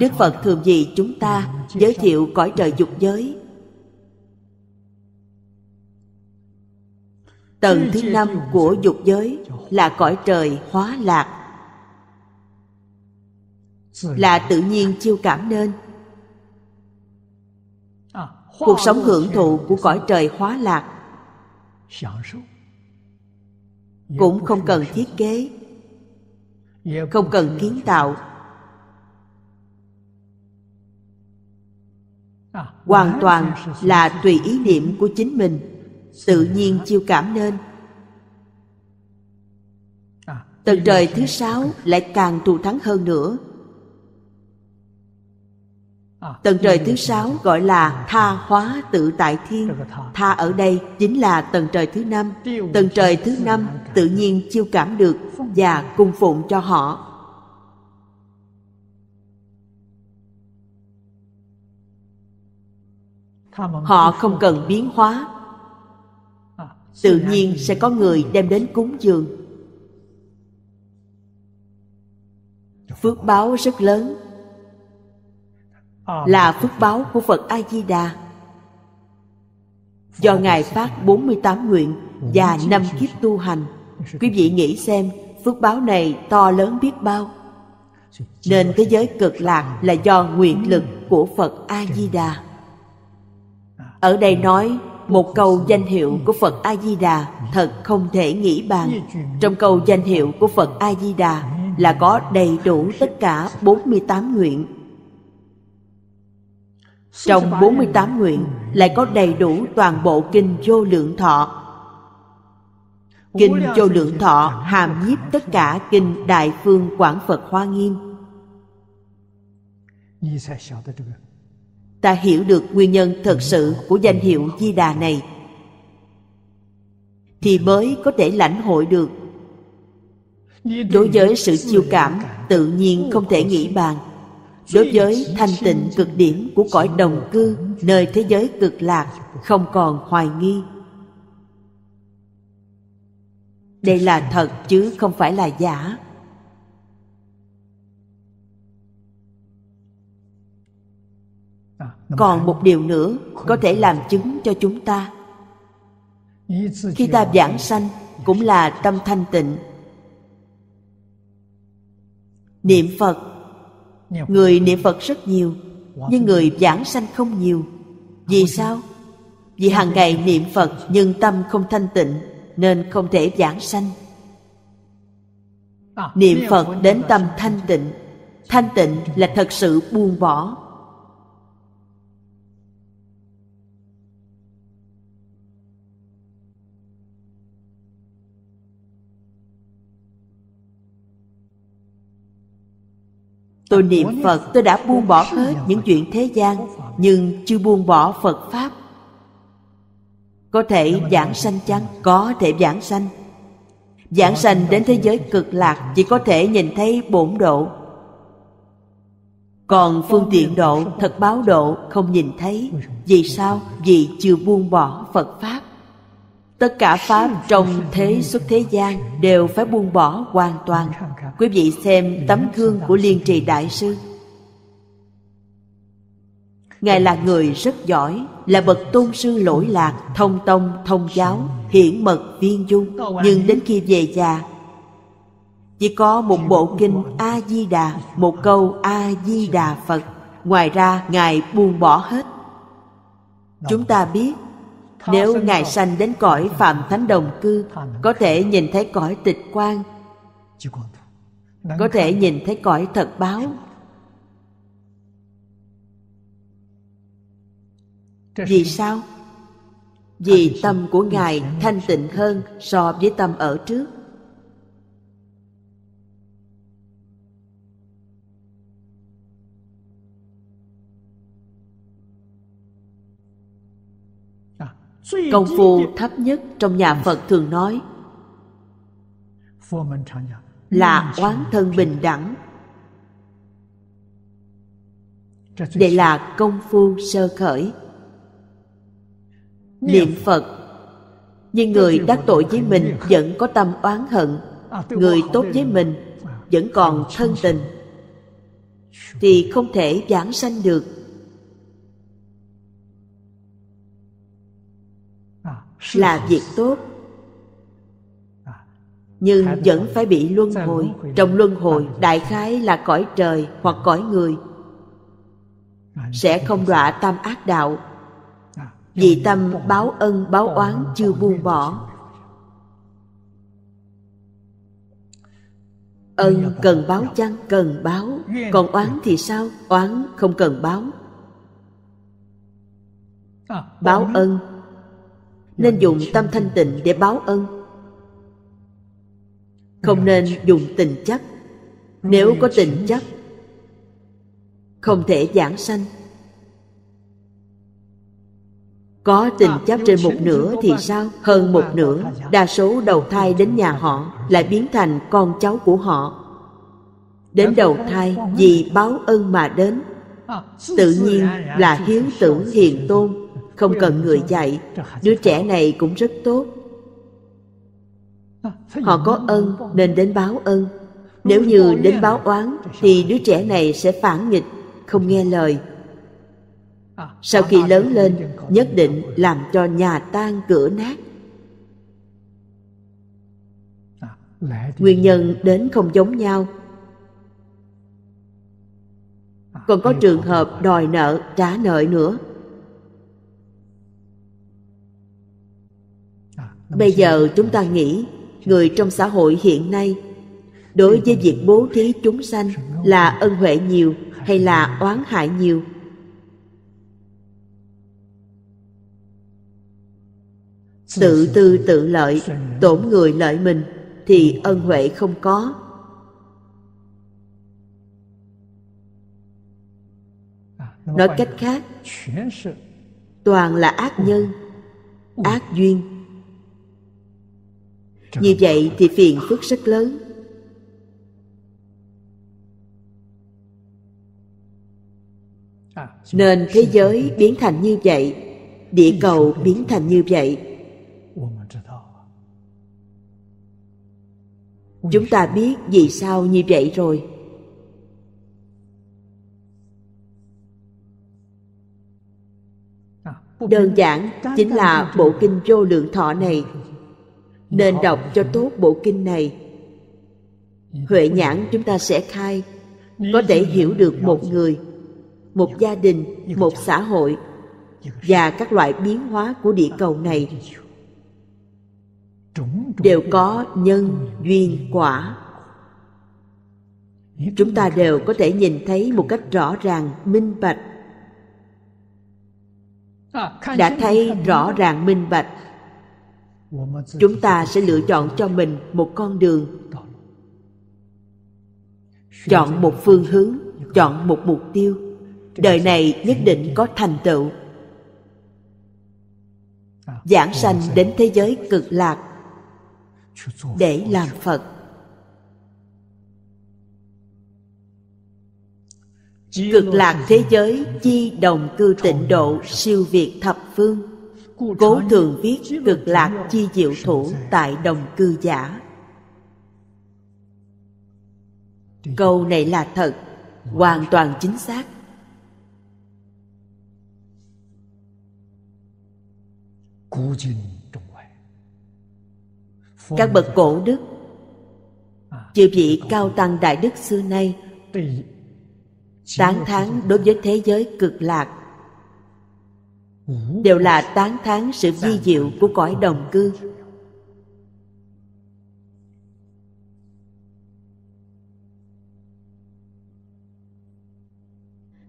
đức phật thường vì chúng ta giới thiệu cõi trời dục giới tầng thứ năm của dục giới là cõi trời hóa lạc là tự nhiên chiêu cảm nên cuộc sống hưởng thụ của cõi trời hóa lạc cũng không cần thiết kế không cần kiến tạo hoàn toàn là tùy ý niệm của chính mình tự nhiên chiêu cảm nên tầng trời thứ sáu lại càng thù thắng hơn nữa tầng trời thứ sáu gọi là tha hóa tự tại thiên tha ở đây chính là tầng trời thứ năm tầng trời thứ năm tự nhiên chiêu cảm được và cung phụng cho họ họ không cần biến hóa tự nhiên sẽ có người đem đến cúng dường phước báo rất lớn là phước báo của Phật A Di Đà. Do ngài phát 48 nguyện và năm kiếp tu hành, quý vị nghĩ xem phước báo này to lớn biết bao. Nên thế giới cực lạc là do nguyện lực của Phật A Di Đà. Ở đây nói một câu danh hiệu của phật a di đà thật không thể nghĩ bàn trong câu danh hiệu của phật a di đà là có đầy đủ tất cả 48 nguyện trong 48 nguyện lại có đầy đủ toàn bộ kinh vô lượng thọ kinh vô lượng thọ hàm nhiếp tất cả kinh đại phương quảng phật hoa nghiêm ta hiểu được nguyên nhân thật sự của danh hiệu di đà này thì mới có thể lãnh hội được đối với sự chiêu cảm tự nhiên không thể nghĩ bàn đối với thanh tịnh cực điểm của cõi đồng cư nơi thế giới cực lạc không còn hoài nghi đây là thật chứ không phải là giả còn một điều nữa có thể làm chứng cho chúng ta khi ta giảng sanh cũng là tâm thanh tịnh niệm phật người niệm phật rất nhiều nhưng người giảng sanh không nhiều vì sao vì hàng ngày niệm phật nhưng tâm không thanh tịnh nên không thể giảng sanh niệm phật đến tâm thanh tịnh thanh tịnh là thật sự buông bỏ tôi niệm phật tôi đã buông bỏ hết những chuyện thế gian nhưng chưa buông bỏ phật pháp có thể giảng sanh chăng có thể giảng sanh giảng sanh đến thế giới cực lạc chỉ có thể nhìn thấy bổn độ còn phương tiện độ thật báo độ không nhìn thấy vì sao vì chưa buông bỏ phật pháp tất cả pháp trong thế xuất thế gian đều phải buông bỏ hoàn toàn quý vị xem tấm gương của liên trì đại sư ngài là người rất giỏi là bậc tôn sư lỗi lạc thông tông thông giáo hiển mật viên dung nhưng đến khi về già chỉ có một bộ kinh a di đà một câu a di đà phật ngoài ra ngài buông bỏ hết chúng ta biết nếu ngài sanh đến cõi phạm thánh đồng cư có thể nhìn thấy cõi tịch quan có thể nhìn thấy cõi thật báo vì sao vì tâm của ngài thanh tịnh hơn so với tâm ở trước công phu thấp nhất trong nhà phật thường nói là oán thân bình đẳng đây là công phu sơ khởi niệm phật nhưng người đắc tội với mình vẫn có tâm oán hận người tốt với mình vẫn còn thân tình thì không thể giảng sanh được là việc tốt nhưng vẫn phải bị luân hồi trong luân hồi đại khái là cõi trời hoặc cõi người sẽ không đọa tam ác đạo vì tâm báo ân báo oán chưa buông bỏ ân cần báo chăng cần báo còn oán thì sao oán không cần báo báo ân nên dùng tâm thanh tịnh để báo ân không dạ, nên dạ. dùng tình chấp nếu có tình chấp không thể giảng sanh có tình chấp trên một nửa thì sao hơn một nửa đa số đầu thai đến nhà họ lại biến thành con cháu của họ đến đầu thai vì báo ơn mà đến tự nhiên là hiếu tử hiền tôn không cần người dạy đứa trẻ này cũng rất tốt họ có ân nên đến báo ân nếu như đến báo oán thì đứa trẻ này sẽ phản nghịch không nghe lời sau khi lớn lên nhất định làm cho nhà tan cửa nát nguyên nhân đến không giống nhau còn có trường hợp đòi nợ trả nợ nữa bây giờ chúng ta nghĩ người trong xã hội hiện nay đối với việc bố thí chúng sanh là ân huệ nhiều hay là oán hại nhiều tự tư tự lợi tổn người lợi mình thì ân huệ không có nói cách khác toàn là ác nhân ác duyên như vậy thì phiền phức rất lớn nên thế giới biến thành như vậy địa cầu biến thành như vậy chúng ta biết vì sao như vậy rồi đơn giản chính là bộ kinh vô lượng thọ này nên đọc cho tốt bộ kinh này huệ nhãn chúng ta sẽ khai có thể hiểu được một người một gia đình một xã hội và các loại biến hóa của địa cầu này đều có nhân duyên quả chúng ta đều có thể nhìn thấy một cách rõ ràng minh bạch đã thấy rõ ràng minh bạch chúng ta sẽ lựa chọn cho mình một con đường chọn một phương hướng chọn một mục tiêu đời này nhất định có thành tựu giảng sanh đến thế giới cực lạc để làm phật cực lạc thế giới chi đồng cư tịnh độ siêu việt thập phương cố thường viết cực lạc chi diệu thủ tại đồng cư giả câu này là thật hoàn toàn chính xác các bậc cổ đức chư vị cao tăng đại đức xưa nay tán thán đối với thế giới cực lạc đều là tán thán sự vi diệu của cõi đồng cư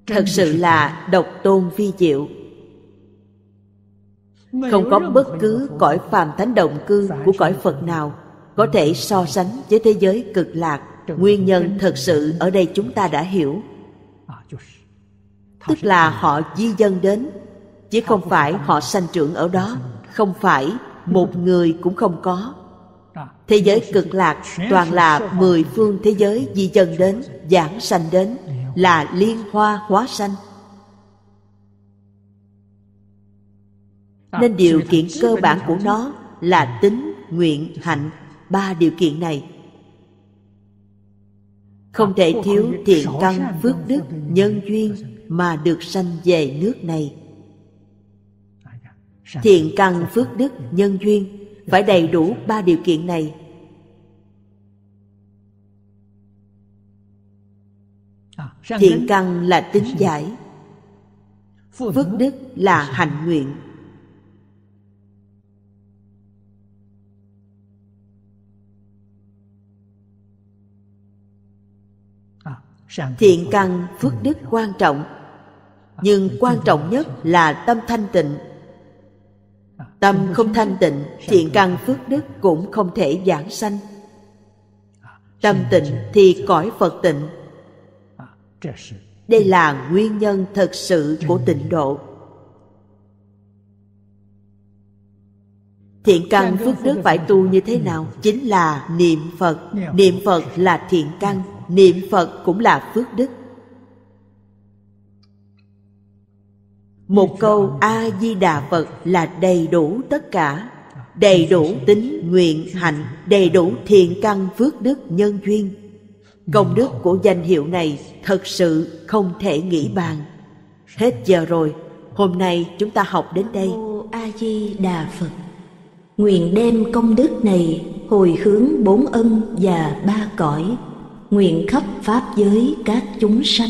thật sự là độc tôn vi diệu không có bất cứ cõi phàm thánh động cư của cõi phật nào có thể so sánh với thế giới cực lạc nguyên nhân thật sự ở đây chúng ta đã hiểu tức là họ di dân đến chứ không phải họ sanh trưởng ở đó không phải một người cũng không có thế giới cực lạc toàn là mười phương thế giới di dân đến giảng sanh đến là liên hoa hóa sanh nên điều kiện cơ bản của nó là tính nguyện hạnh ba điều kiện này không thể thiếu thiện căn phước đức nhân duyên mà được sanh về nước này thiện căn phước đức nhân duyên phải đầy đủ ba điều kiện này thiện căn là tính giải phước đức là hạnh nguyện thiện căn phước đức quan trọng nhưng quan trọng nhất là tâm thanh tịnh tâm không thanh tịnh thiện căn phước đức cũng không thể giảng sanh tâm tịnh thì cõi phật tịnh đây là nguyên nhân thật sự của tịnh độ thiện căn phước đức phải tu như thế nào chính là niệm phật niệm phật là thiện căn niệm phật cũng là phước đức một câu a di đà phật là đầy đủ tất cả đầy đủ tính nguyện hạnh đầy đủ thiện căn phước đức nhân duyên công đức của danh hiệu này thật sự không thể nghĩ bàn hết giờ rồi hôm nay chúng ta học đến đây a di đà phật nguyện đem công đức này hồi hướng bốn ân và ba cõi nguyện khắp pháp giới các chúng sanh